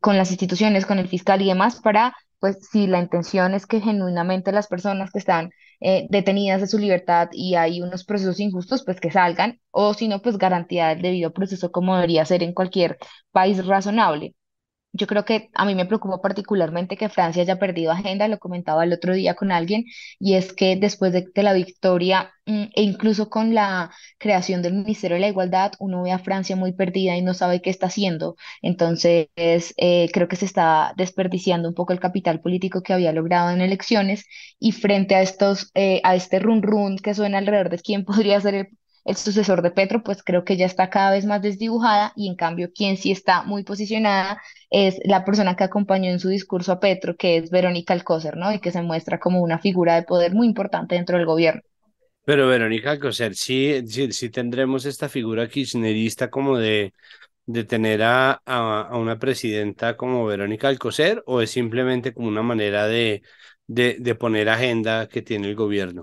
con las instituciones, con el fiscal y demás para pues si la intención es que genuinamente las personas que están eh, detenidas de su libertad y hay unos procesos injustos, pues que salgan, o si no, pues garantía del debido proceso como debería ser en cualquier país razonable. Yo creo que a mí me preocupa particularmente que Francia haya perdido agenda, lo comentaba el otro día con alguien, y es que después de, la victoria mm, e incluso con la creación del Ministerio de la Igualdad, uno ve a Francia muy perdida y no sabe qué está haciendo. Entonces, eh, creo que se está desperdiciando un poco el capital político que había logrado en elecciones y frente a estos, eh, a este run run que suena alrededor de quién podría ser el el sucesor de Petro, pues creo que ya está cada vez más desdibujada y en cambio quien sí está muy posicionada es la persona que acompañó en su discurso a Petro, que es Verónica Alcoser ¿no? Y que se muestra como una figura de poder muy importante dentro del gobierno. Pero Verónica Alcocer, sí, sí, tendremos esta figura kirchnerista como de, de tener a, a, una presidenta como Verónica Alcocer o es simplemente como una manera de, de poner agenda que tiene el gobierno?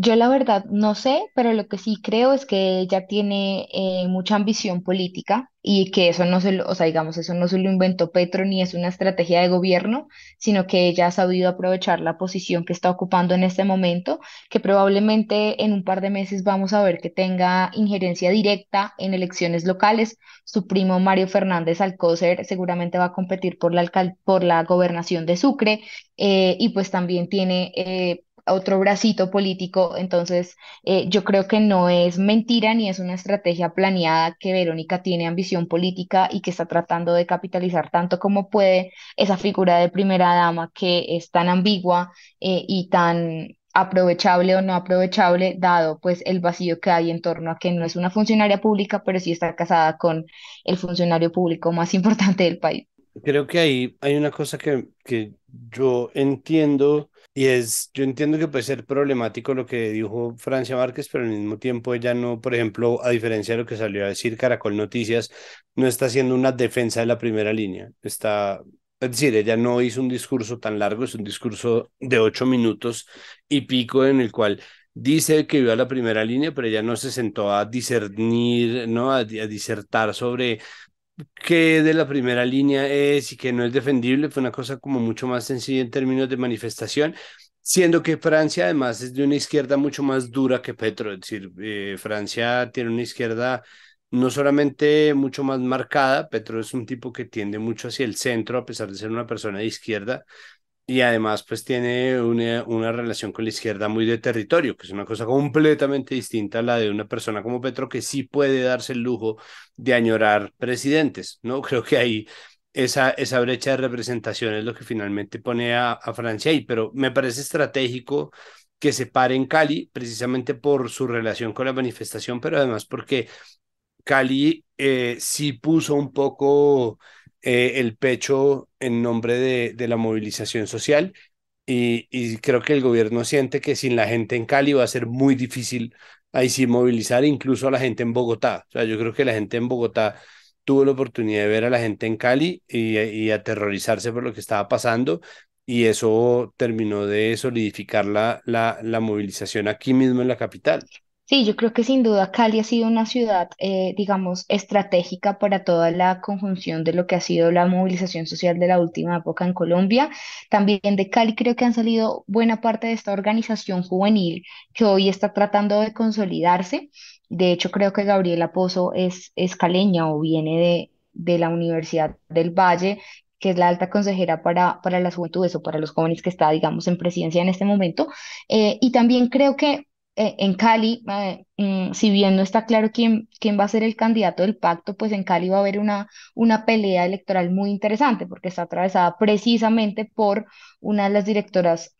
Yo la verdad no sé, pero lo que sí creo es que ella tiene eh, mucha ambición política y que eso no se lo, o sea, digamos, eso no se lo inventó Petro ni es una estrategia de gobierno, sino que ella ha sabido aprovechar la posición que está ocupando en este momento, que probablemente en un par de meses vamos a ver que tenga injerencia directa en elecciones locales. Su primo Mario Fernández Alcócer seguramente va a competir por la, por la gobernación de Sucre eh, y pues también tiene... Eh, otro bracito político. Entonces, eh, yo creo que no es mentira ni es una estrategia planeada que Verónica tiene ambición política y que está tratando de capitalizar tanto como puede esa figura de primera dama que es tan ambigua eh, y tan aprovechable o no aprovechable, dado pues el vacío que hay en torno a que no es una funcionaria pública, pero sí está casada con el funcionario público más importante del país. Creo que ahí hay una cosa que, que yo entiendo y es, yo entiendo que puede ser problemático lo que dijo Francia Márquez, pero al mismo tiempo ella no, por ejemplo, a diferencia de lo que salió a decir Caracol Noticias, no está haciendo una defensa de la primera línea. Está, es decir, ella no hizo un discurso tan largo, es un discurso de ocho minutos y pico en el cual dice que iba a la primera línea, pero ella no se sentó a discernir, ¿no? a disertar sobre que de la primera línea es y que no es defendible, fue una cosa como mucho más sencilla en términos de manifestación, siendo que Francia además es de una izquierda mucho más dura que Petro, es decir, eh, Francia tiene una izquierda no solamente mucho más marcada, Petro es un tipo que tiende mucho hacia el centro, a pesar de ser una persona de izquierda, y además pues tiene una, una, relación con la izquierda muy de territorio, que es una cosa completamente distinta a la de una persona como Petro, que sí puede darse el lujo de añorar presidentes, ¿no? Creo que ahí esa, brecha de representación es lo que finalmente pone a, Francia ahí, pero me parece estratégico que se pare en Cali, precisamente por su relación con la manifestación, pero además porque Cali eh, sí puso un poco eh, el pecho en nombre de, la movilización social y, creo que el gobierno siente que sin la gente en Cali va a ser muy difícil ahí sí movilizar incluso a la gente en Bogotá. O sea, yo creo que la gente en Bogotá tuvo la oportunidad de ver a la gente en Cali y, aterrorizarse por lo que estaba pasando y eso terminó de solidificar la, la movilización aquí mismo en la capital. Sí, yo creo que sin duda Cali ha sido una ciudad, eh, digamos, estratégica para toda la conjunción de lo que ha sido la movilización social de la última época en Colombia. También de Cali creo que han salido buena parte de esta organización juvenil que hoy está tratando de consolidarse. De hecho, creo que Gabriela Pozo es, caleña o viene de, de la Universidad del Valle que es la alta consejera para, para las juventudes o para los jóvenes que está, digamos, en presidencia en este momento. Eh, y también creo que eh, en Cali, mm, si bien no está claro quién, quién va a ser el candidato del pacto, pues en Cali va a haber una, una pelea electoral muy interesante porque está atravesada precisamente por una de las directoras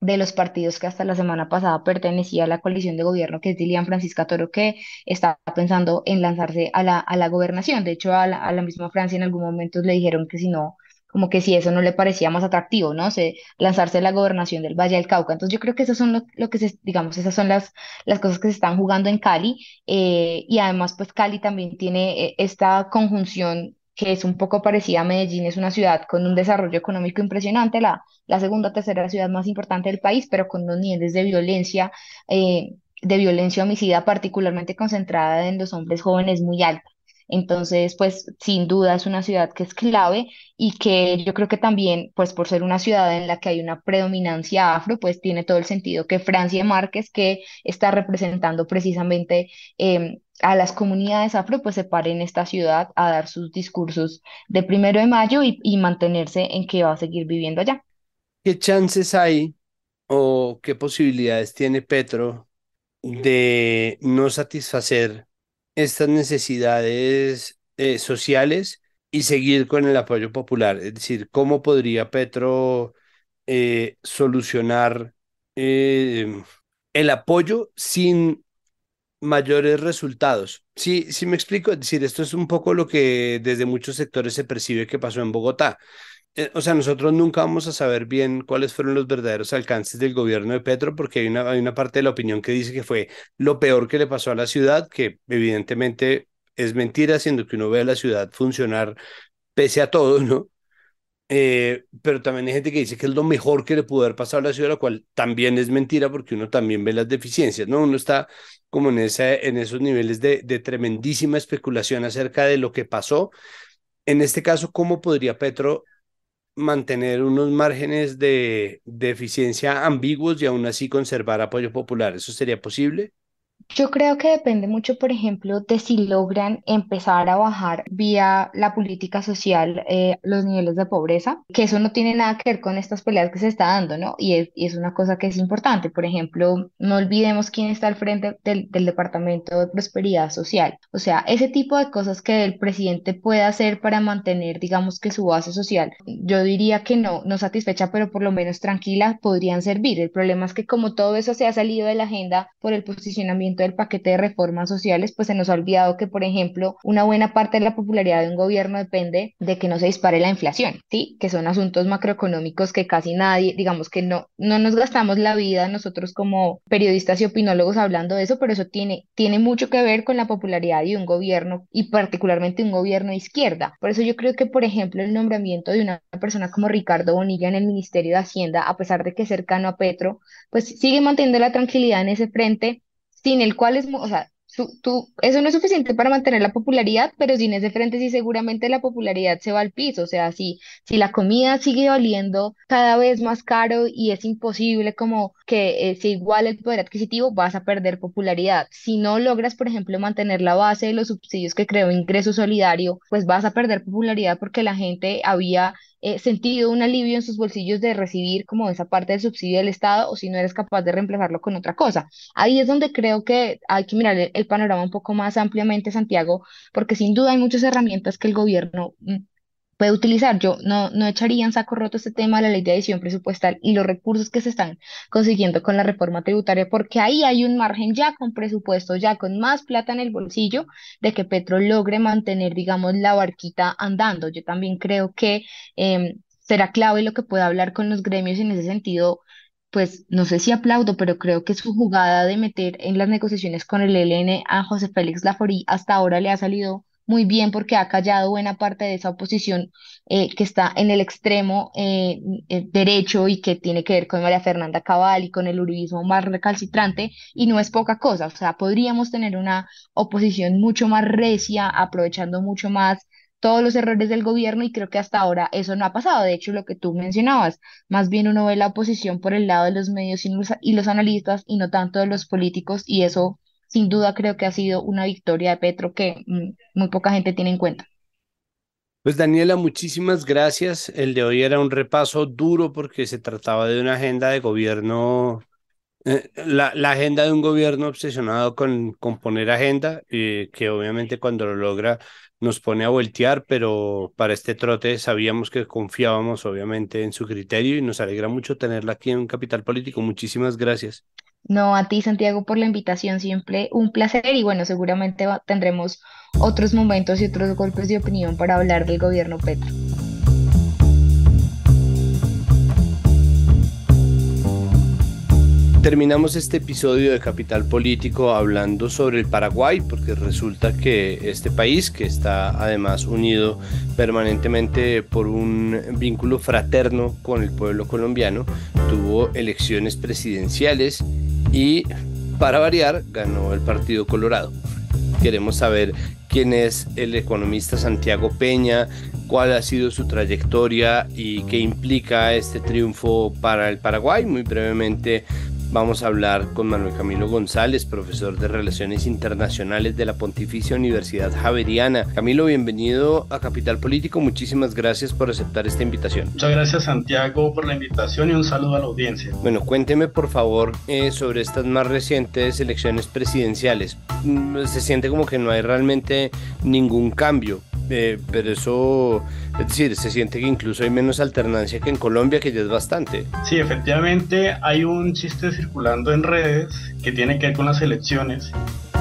de los partidos que hasta la semana pasada pertenecía a la coalición de gobierno, que es Dilian Francisca Toro, que está pensando en lanzarse a la, a la gobernación. De hecho, a la misma Francia en algún momento le dijeron que si no como que si eso no le parecía más atractivo, ¿no? Se, lanzarse la gobernación del Valle del Cauca. Entonces yo creo que esas son lo, que se, digamos, esas son las, las cosas que se están jugando en Cali. Eh, y además, pues Cali también tiene eh, esta conjunción que es un poco parecida a Medellín, es una ciudad con un desarrollo económico impresionante, la, la segunda o tercera ciudad más importante del país, pero con unos niveles de violencia, eh, de violencia homicida particularmente concentrada en los hombres jóvenes muy altos. Entonces, pues sin duda es una ciudad que es clave y que yo creo que también, pues por ser una ciudad en la que hay una predominancia afro, pues tiene todo el sentido que Francia Márquez, que está representando precisamente em, a las comunidades afro, pues se pare en esta ciudad a dar sus discursos de primero de mayo y, y mantenerse en que va a seguir viviendo allá. ¿Qué chances hay o qué posibilidades tiene Petro de no satisfacer estas necesidades eh, sociales y seguir con el apoyo popular. Es decir, ¿cómo podría Petro eh, solucionar eh, el apoyo sin mayores resultados? Sí, sí me explico. Es decir, esto es un poco lo que desde muchos sectores se percibe que pasó en Bogotá. Eh, o sea, nosotros nunca vamos a saber bien cuáles fueron los verdaderos alcances del gobierno de Petro, porque hay una, hay una parte de la opinión que dice que fue lo peor que le pasó a la ciudad, que evidentemente es mentira, siendo que uno ve a la ciudad funcionar pese a todo, ¿no? Eh, pero también hay gente que dice que es lo mejor que le pudo haber pasado a la ciudad, lo cual también es mentira porque uno también ve las deficiencias, ¿no? Uno está como en, en esos niveles de, de tremendísima especulación acerca de lo que pasó. En este caso, ¿cómo podría Petro mantener unos márgenes de, eficiencia ambiguos y aún así conservar apoyo popular. ¿Eso sería posible? Yo creo que depende mucho, por ejemplo, de si logran empezar a bajar vía la política social eh, los niveles de pobreza, que eso no tiene nada que ver con estas peleas que se está dando, ¿no? Y es, es una cosa que es importante. Por ejemplo, no olvidemos quién está al frente del, del Departamento de Prosperidad Social. O sea, ese tipo de cosas que el presidente puede hacer para mantener, digamos, que su base social, yo diría que no, no satisfecha, pero por lo menos tranquila, podrían servir. El problema es que como todo eso se ha salido de la agenda por el posicionamiento, del paquete de reformas sociales, pues se nos ha olvidado que, por ejemplo, una buena parte de la popularidad de un gobierno depende de que no se dispare la inflación, ¿sí? Que son asuntos macroeconómicos que casi nadie, digamos que no, no nos gastamos la vida nosotros como periodistas y opinólogos hablando de eso, pero eso tiene, tiene mucho que ver con la popularidad de un gobierno y particularmente un gobierno de izquierda. Por eso yo creo que, por ejemplo, el nombramiento de una persona como Ricardo Bonilla en el Ministerio de Hacienda, a pesar de que es cercano a Petro, pues sigue manteniendo la tranquilidad en ese frente sin el cual es, o sea, tú, eso no es suficiente para mantener la popularidad, pero sin ese frente sí seguramente la popularidad se va al piso, o sea, si, si la comida sigue valiendo cada vez más caro y es imposible como que eh, se iguale el poder adquisitivo, vas a perder popularidad. Si no logras, por ejemplo, mantener la base de los subsidios que creó Ingreso Solidario, pues vas a perder popularidad porque la gente había eh, sentido un alivio en sus bolsillos de recibir como esa parte del subsidio del Estado o si no eres capaz de reemplazarlo con otra cosa. Ahí es donde creo que hay que mirar el panorama un poco más ampliamente, Santiago, porque sin duda hay muchas herramientas que el gobierno mm, puede utilizar. Yo no, no echaría en saco roto este tema de la ley de adición presupuestal y los recursos que se están consiguiendo con la reforma tributaria, porque ahí hay un margen ya con presupuesto, ya con más plata en el bolsillo, de que Petro logre mantener, digamos, la barquita andando. Yo también creo que em, será clave lo que pueda hablar con los gremios en ese sentido. Pues no sé si aplaudo, pero creo que su jugada de meter en las negociaciones con el ELN a José Félix Laforí hasta ahora le ha salido muy bien porque ha callado buena parte de esa oposición eh, que está en el extremo eh, eh, derecho y que tiene que ver con María Fernanda Cabal y con el uribismo más recalcitrante y no es poca cosa, o sea, podríamos tener una oposición mucho más recia, aprovechando mucho más todos los errores del gobierno y creo que hasta ahora eso no ha pasado. De hecho, lo que tú mencionabas, más bien uno ve la oposición por el lado de los medios y los analistas y no tanto de los políticos y eso sin duda creo que ha sido una victoria de Petro que mm, muy poca gente tiene en cuenta. Pues Daniela, muchísimas gracias. El de hoy era un repaso duro porque se trataba de una agenda de gobierno, eh, la, agenda de un gobierno obsesionado con, componer poner agenda, eh, que obviamente cuando lo logra nos pone a voltear, pero para este trote sabíamos que confiábamos obviamente en su criterio y nos alegra mucho tenerla aquí en Capital Político. Muchísimas gracias. No, a ti, Santiago, por la invitación, siempre un placer y bueno, seguramente tendremos otros momentos y otros golpes de opinión para hablar del gobierno Petro. Terminamos este episodio de Capital Político hablando sobre el Paraguay, porque resulta que este país, que está además unido permanentemente por un vínculo fraterno con el pueblo colombiano, tuvo elecciones presidenciales y para variar ganó el Partido Colorado. Queremos saber quién es el economista Santiago Peña, cuál ha sido su trayectoria y qué implica este triunfo para el Paraguay. Muy brevemente Vamos a hablar con Manuel Camilo González, profesor de Relaciones Internacionales de la Pontificia Universidad Javeriana. Camilo, bienvenido a Capital Político. Muchísimas gracias por aceptar esta invitación. Muchas gracias, Santiago, por la invitación y un saludo a la audiencia. Bueno, cuénteme, por favor, eh, sobre estas más recientes elecciones presidenciales. Mm, se siente como que no hay realmente ningún cambio, eh, pero eso es decir, se siente que incluso hay menos alternancia que en Colombia, que ya es bastante. Sí, efectivamente hay un chiste circulando en redes que tiene que ver con las elecciones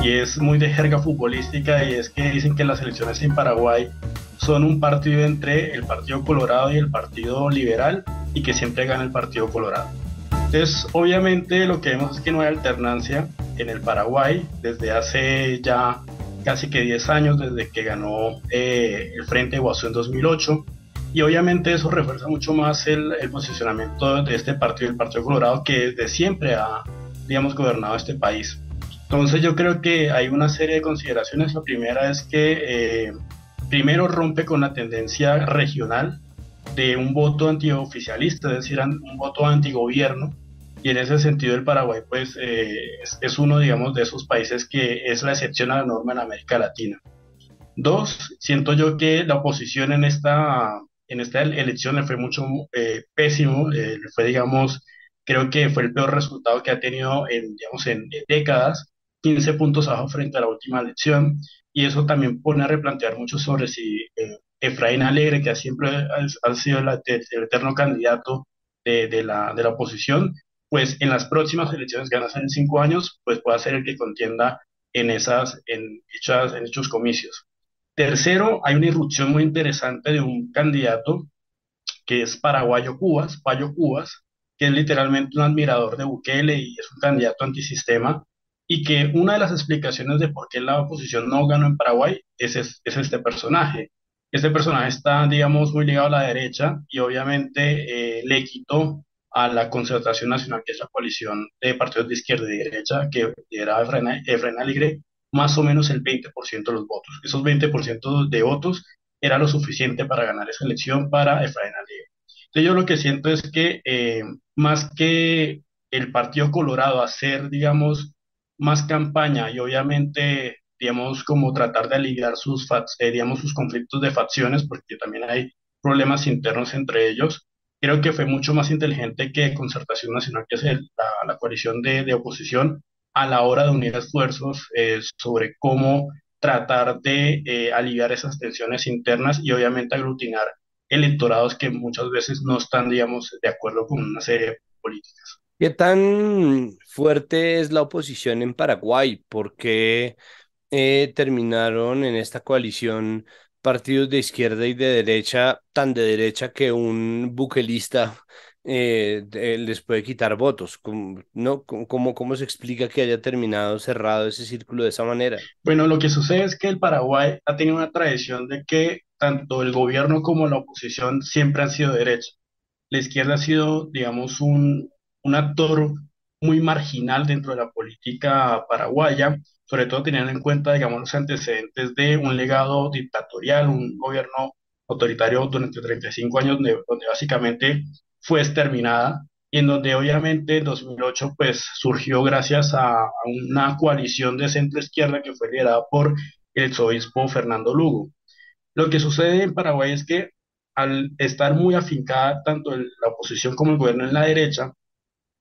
y es muy de jerga futbolística y es que dicen que las elecciones en Paraguay son un partido entre el Partido Colorado y el Partido Liberal y que siempre gana el Partido Colorado. Entonces, obviamente lo que vemos es que no hay alternancia en el Paraguay desde hace ya casi que 10 años desde que ganó eh, el Frente de Guasú en 2008. Y obviamente eso refuerza mucho más el, posicionamiento de este partido, el Partido Colorado, que desde siempre ha, digamos, gobernado este país. Entonces yo creo que hay una serie de consideraciones. La primera es que eh, primero rompe con la tendencia regional de un voto antioficialista, es decir, un voto antigobierno, y en ese sentido el Paraguay pues eh, es, uno digamos de esos países que es la excepción a la norma en América Latina. Dos, siento yo que la oposición en esta, en esta elección le fue mucho eh, pésimo, eh, fue digamos, creo que fue el peor resultado que ha tenido en, digamos, en décadas, 15 puntos abajo frente a la última elección, y eso también pone a replantear mucho sobre si Efraín Alegre, que siempre ha, sido el eterno candidato de, de, la, de la oposición, pues en las próximas elecciones ganas en cinco años, pues pueda ser el que contienda en, esas, en, hechas, en estos comicios. Tercero, hay una irrupción muy interesante de un candidato que es paraguayo Cubas, Payo Cubas, que es literalmente un admirador de Bukele y es un candidato antisistema, y que una de las explicaciones de por qué la oposición no ganó en Paraguay es, es, este personaje. Este personaje está, digamos, muy ligado a la derecha y obviamente eh, le quitó a la concertación nacional, que es la coalición de partidos de izquierda y derecha, que lideraba Efraín más o menos el 20% de los votos. Esos 20% de votos era lo suficiente para ganar esa elección para Efraín Aligre. Entonces yo lo que siento es que eh, más que el Partido Colorado hacer, digamos, más campaña y obviamente, digamos, como tratar de aliviar sus, eh, sus conflictos de facciones, porque también hay problemas internos entre ellos, creo que fue mucho más inteligente que Concertación Nacional, que es la, coalición de, oposición, a la hora de unir esfuerzos eh, sobre cómo tratar de eh, aliviar esas tensiones internas y obviamente aglutinar electorados que muchas veces no están, digamos, de acuerdo con una serie de políticas. ¿Qué tan fuerte es la oposición en Paraguay? Porque eh, terminaron en esta coalición partidos de izquierda y de derecha, tan de derecha que un buquelista eh, les puede quitar votos. ¿Cómo, no? ¿Cómo, se explica que haya terminado cerrado ese círculo de esa manera? Bueno, lo que sucede es que el Paraguay ha tenido una tradición de que tanto el gobierno como la oposición siempre han sido derecha. La izquierda ha sido, digamos, un actor muy marginal dentro de la política paraguaya sobre todo teniendo en cuenta, digamos, los antecedentes de un legado dictatorial, un gobierno autoritario durante 35 años, donde, básicamente fue exterminada y en donde obviamente en 2008 pues surgió gracias a, una coalición de centro izquierda que fue liderada por el exobispo Fernando Lugo. Lo que sucede en Paraguay es que al estar muy afincada tanto la oposición como el gobierno en la derecha,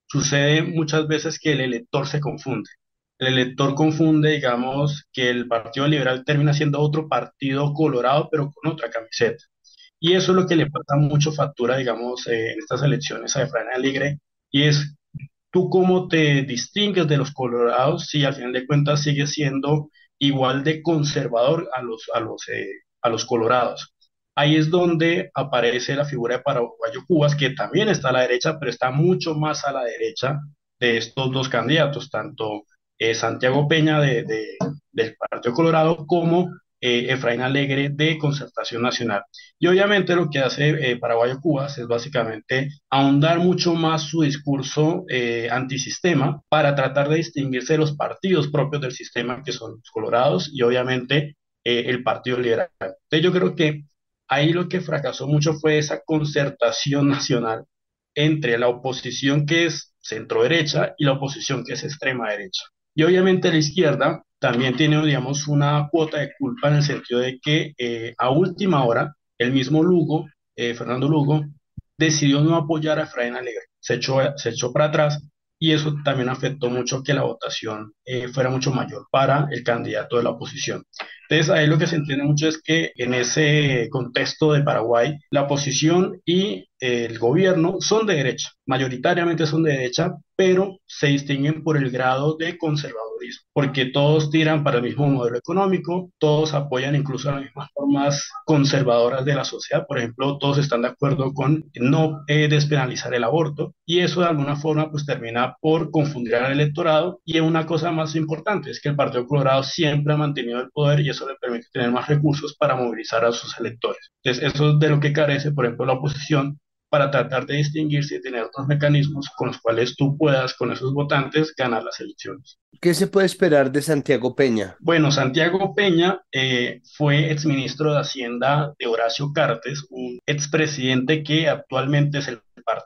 sucede muchas veces que el elector se confunde el elector confunde, digamos, que el Partido Liberal termina siendo otro partido colorado, pero con otra camiseta. Y eso es lo que le pasa mucho factura, digamos, eh, en estas elecciones a Efraín Alegre, y es tú cómo te distingues de los colorados si al final de cuentas sigues siendo igual de conservador a los, a los, eh, a los colorados. Ahí es donde aparece la figura de Paraguayo Cubas, que también está a la derecha, pero está mucho más a la derecha de estos dos candidatos, tanto eh, Santiago Peña de, del Partido Colorado como eh, Efraín Alegre de Concertación Nacional. Y obviamente lo que hace eh, Paraguayo Cubas es básicamente ahondar mucho más su discurso antisistema para tratar de distinguirse de los partidos propios del sistema, que son los colorados y obviamente el Partido Liberal. Entonces yo creo que ahí lo que fracasó mucho fue esa concertación nacional entre la oposición que es centro derecha y la oposición que es extrema derecha. Y obviamente la izquierda también tiene, digamos, una cuota de culpa en el sentido de que eh, a última hora el mismo Lugo, eh, Fernando Lugo, decidió no apoyar a Efraín Alegre, se echó, se echó para atrás y eso también afectó mucho que la votación eh, fuera mucho mayor para el candidato de la oposición. Entonces, ahí lo que se entiende mucho es que en ese contexto de Paraguay, la oposición y el gobierno son de derecha, mayoritariamente son de derecha, pero se distinguen por el grado de conservador porque todos tiran para el mismo modelo económico, todos apoyan incluso las mismas formas conservadoras de la sociedad, por ejemplo, todos están de acuerdo con no eh, despenalizar el aborto y eso de alguna forma pues termina por confundir al electorado y una cosa más importante es que el Partido Colorado siempre ha mantenido el poder y eso le permite tener más recursos para movilizar a sus electores. Entonces, eso es de lo que carece, por ejemplo, la oposición para tratar de distinguirse y tener otros mecanismos con los cuales tú puedas, con esos votantes, ganar las elecciones. ¿Qué se puede esperar de Santiago Peña? Bueno, Santiago Peña eh, fue exministro de Hacienda de Horacio Cartes, un expresidente que actualmente es el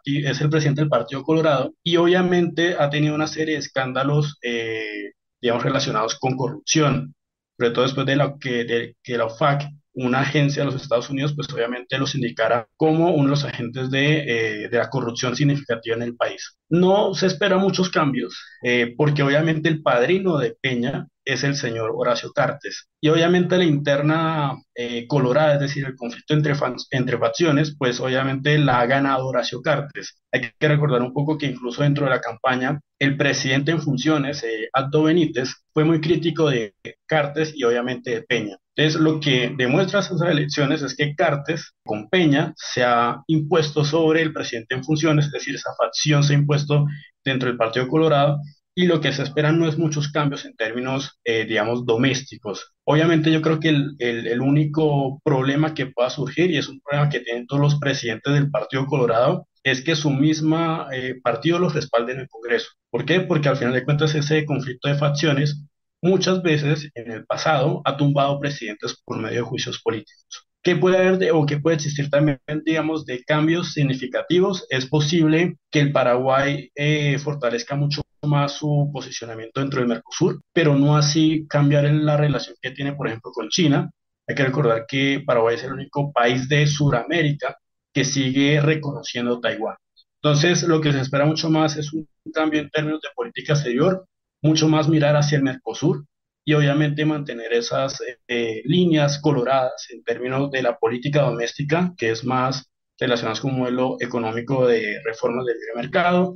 es el presidente del Partido Colorado y obviamente ha tenido una serie de escándalos, eh, digamos, relacionados con corrupción, sobre todo después de lo que, de, que la OFAC una agencia de los Estados Unidos, pues obviamente los indicará como uno de los agentes eh, de, la corrupción significativa en el país. No se espera muchos cambios, eh, porque obviamente el padrino de Peña es el señor Horacio Cartes. Y obviamente la interna eh, colorada, es decir, el conflicto entre, entre facciones, pues obviamente la ha ganado Horacio Cartes. Hay que recordar un poco que incluso dentro de la campaña, el presidente en funciones, eh, Benítez, fue muy crítico de Cartes y obviamente de Peña. Entonces, lo que demuestran esas elecciones es que Cartes, con Peña, se ha impuesto sobre el presidente en funciones, es decir, esa facción se ha impuesto dentro del Partido Colorado y lo que se espera no es muchos cambios en términos, eh, digamos, domésticos. Obviamente yo creo que el, único problema que pueda surgir, y es un problema que tienen todos los presidentes del Partido Colorado, es que su misma eh, partido los respalde en el Congreso. ¿Por qué? Porque al final de cuentas ese conflicto de facciones muchas veces en el pasado ha tumbado presidentes por medio de juicios políticos. ¿Qué puede haber o qué puede existir también, digamos, de cambios significativos? Es posible que el Paraguay eh, fortalezca mucho más su posicionamiento dentro del Mercosur, pero no así cambiar en la relación que tiene, por ejemplo, con China. Hay que recordar que Paraguay es el único país de Sudamérica que sigue reconociendo Taiwán. Entonces, lo que se espera mucho más es un cambio en términos de política exterior mucho más mirar hacia el Mercosur y obviamente mantener esas eh, eh, líneas coloradas en términos de la política doméstica, que es más relacionadas con un modelo económico de reformas del libre mercado.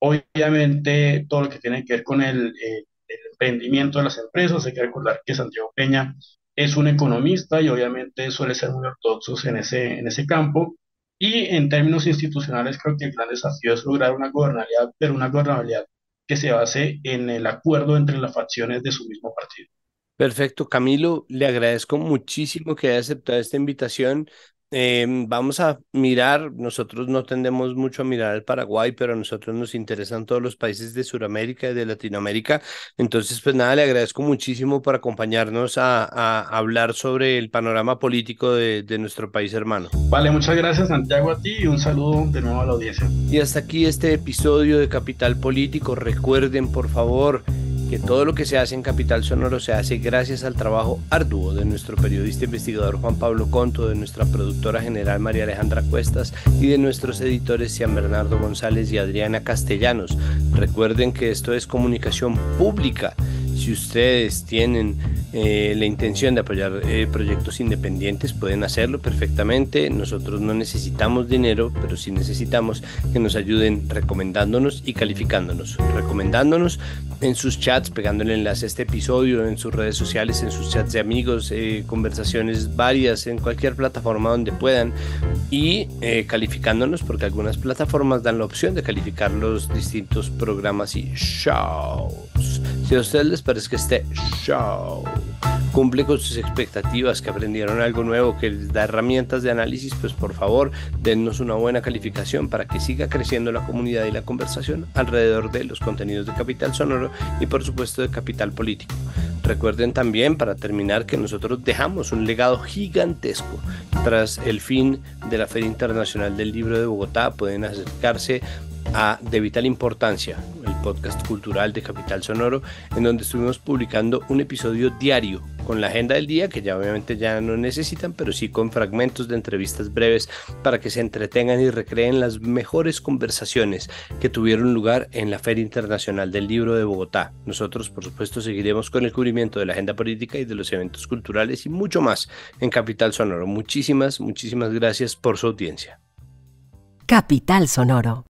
Obviamente todo lo que tiene que ver con el, rendimiento emprendimiento de las empresas, hay que recordar que Santiago Peña es un economista y obviamente suele ser muy ortodoxo en ese, en ese campo. Y en términos institucionales creo que el gran desafío es lograr una gobernabilidad, pero una gobernabilidad que se base en el acuerdo entre las facciones de su mismo partido. Perfecto, Camilo, le agradezco muchísimo que haya aceptado esta invitación. Em, vamos a mirar, nosotros no tendemos mucho a mirar al Paraguay, pero a nosotros nos interesan todos los países de Sudamérica y de Latinoamérica. Entonces, pues nada, le agradezco muchísimo por acompañarnos a, hablar sobre el panorama político de, de nuestro país hermano. Vale, muchas gracias Santiago a ti y un saludo de nuevo a la audiencia. Y hasta aquí este episodio de Capital Político. Recuerden, por favor, todo lo que se hace en Capital Sonoro se hace gracias al trabajo arduo de nuestro periodista e investigador Juan Pablo Conto, de nuestra productora general María Alejandra Cuestas y de nuestros editores Cian Bernardo González y Adriana Castellanos. Recuerden que esto es comunicación pública. Si ustedes tienen eh, la intención de apoyar eh, proyectos independientes, pueden hacerlo perfectamente. Nosotros no necesitamos dinero, pero sí necesitamos que nos ayuden recomendándonos y calificándonos. Recomendándonos en sus chats, pegando el enlace a este episodio, en sus redes sociales, en sus chats de amigos, eh, conversaciones varias, en cualquier plataforma donde puedan y calificándonos, porque algunas plataformas dan la opción de calificar los distintos programas y shows. Si a ustedes les parece que este show cumple con sus expectativas, que aprendieron algo nuevo, que les da herramientas de análisis, pues por favor dennos una buena calificación para que siga creciendo la comunidad y la conversación alrededor de los contenidos de Capital Sonoro y por supuesto de Capital Político. Recuerden también, para terminar, que nosotros dejamos un legado gigantesco. Tras el fin de la Feria Internacional del Libro de Bogotá, pueden acercarse a De Vital Importancia, el podcast cultural de Capital Sonoro, en donde estuvimos publicando un episodio diario con la agenda del día, que ya obviamente ya no necesitan, pero sí con fragmentos de entrevistas breves para que se entretengan y recreen las mejores conversaciones que tuvieron lugar en la Feria Internacional del Libro de Bogotá. Nosotros, por supuesto, seguiremos con el cubrimiento de la agenda política y de los eventos culturales y mucho más en Capital Sonoro. Muchísimas, muchísimas gracias por su audiencia. Capital Sonoro.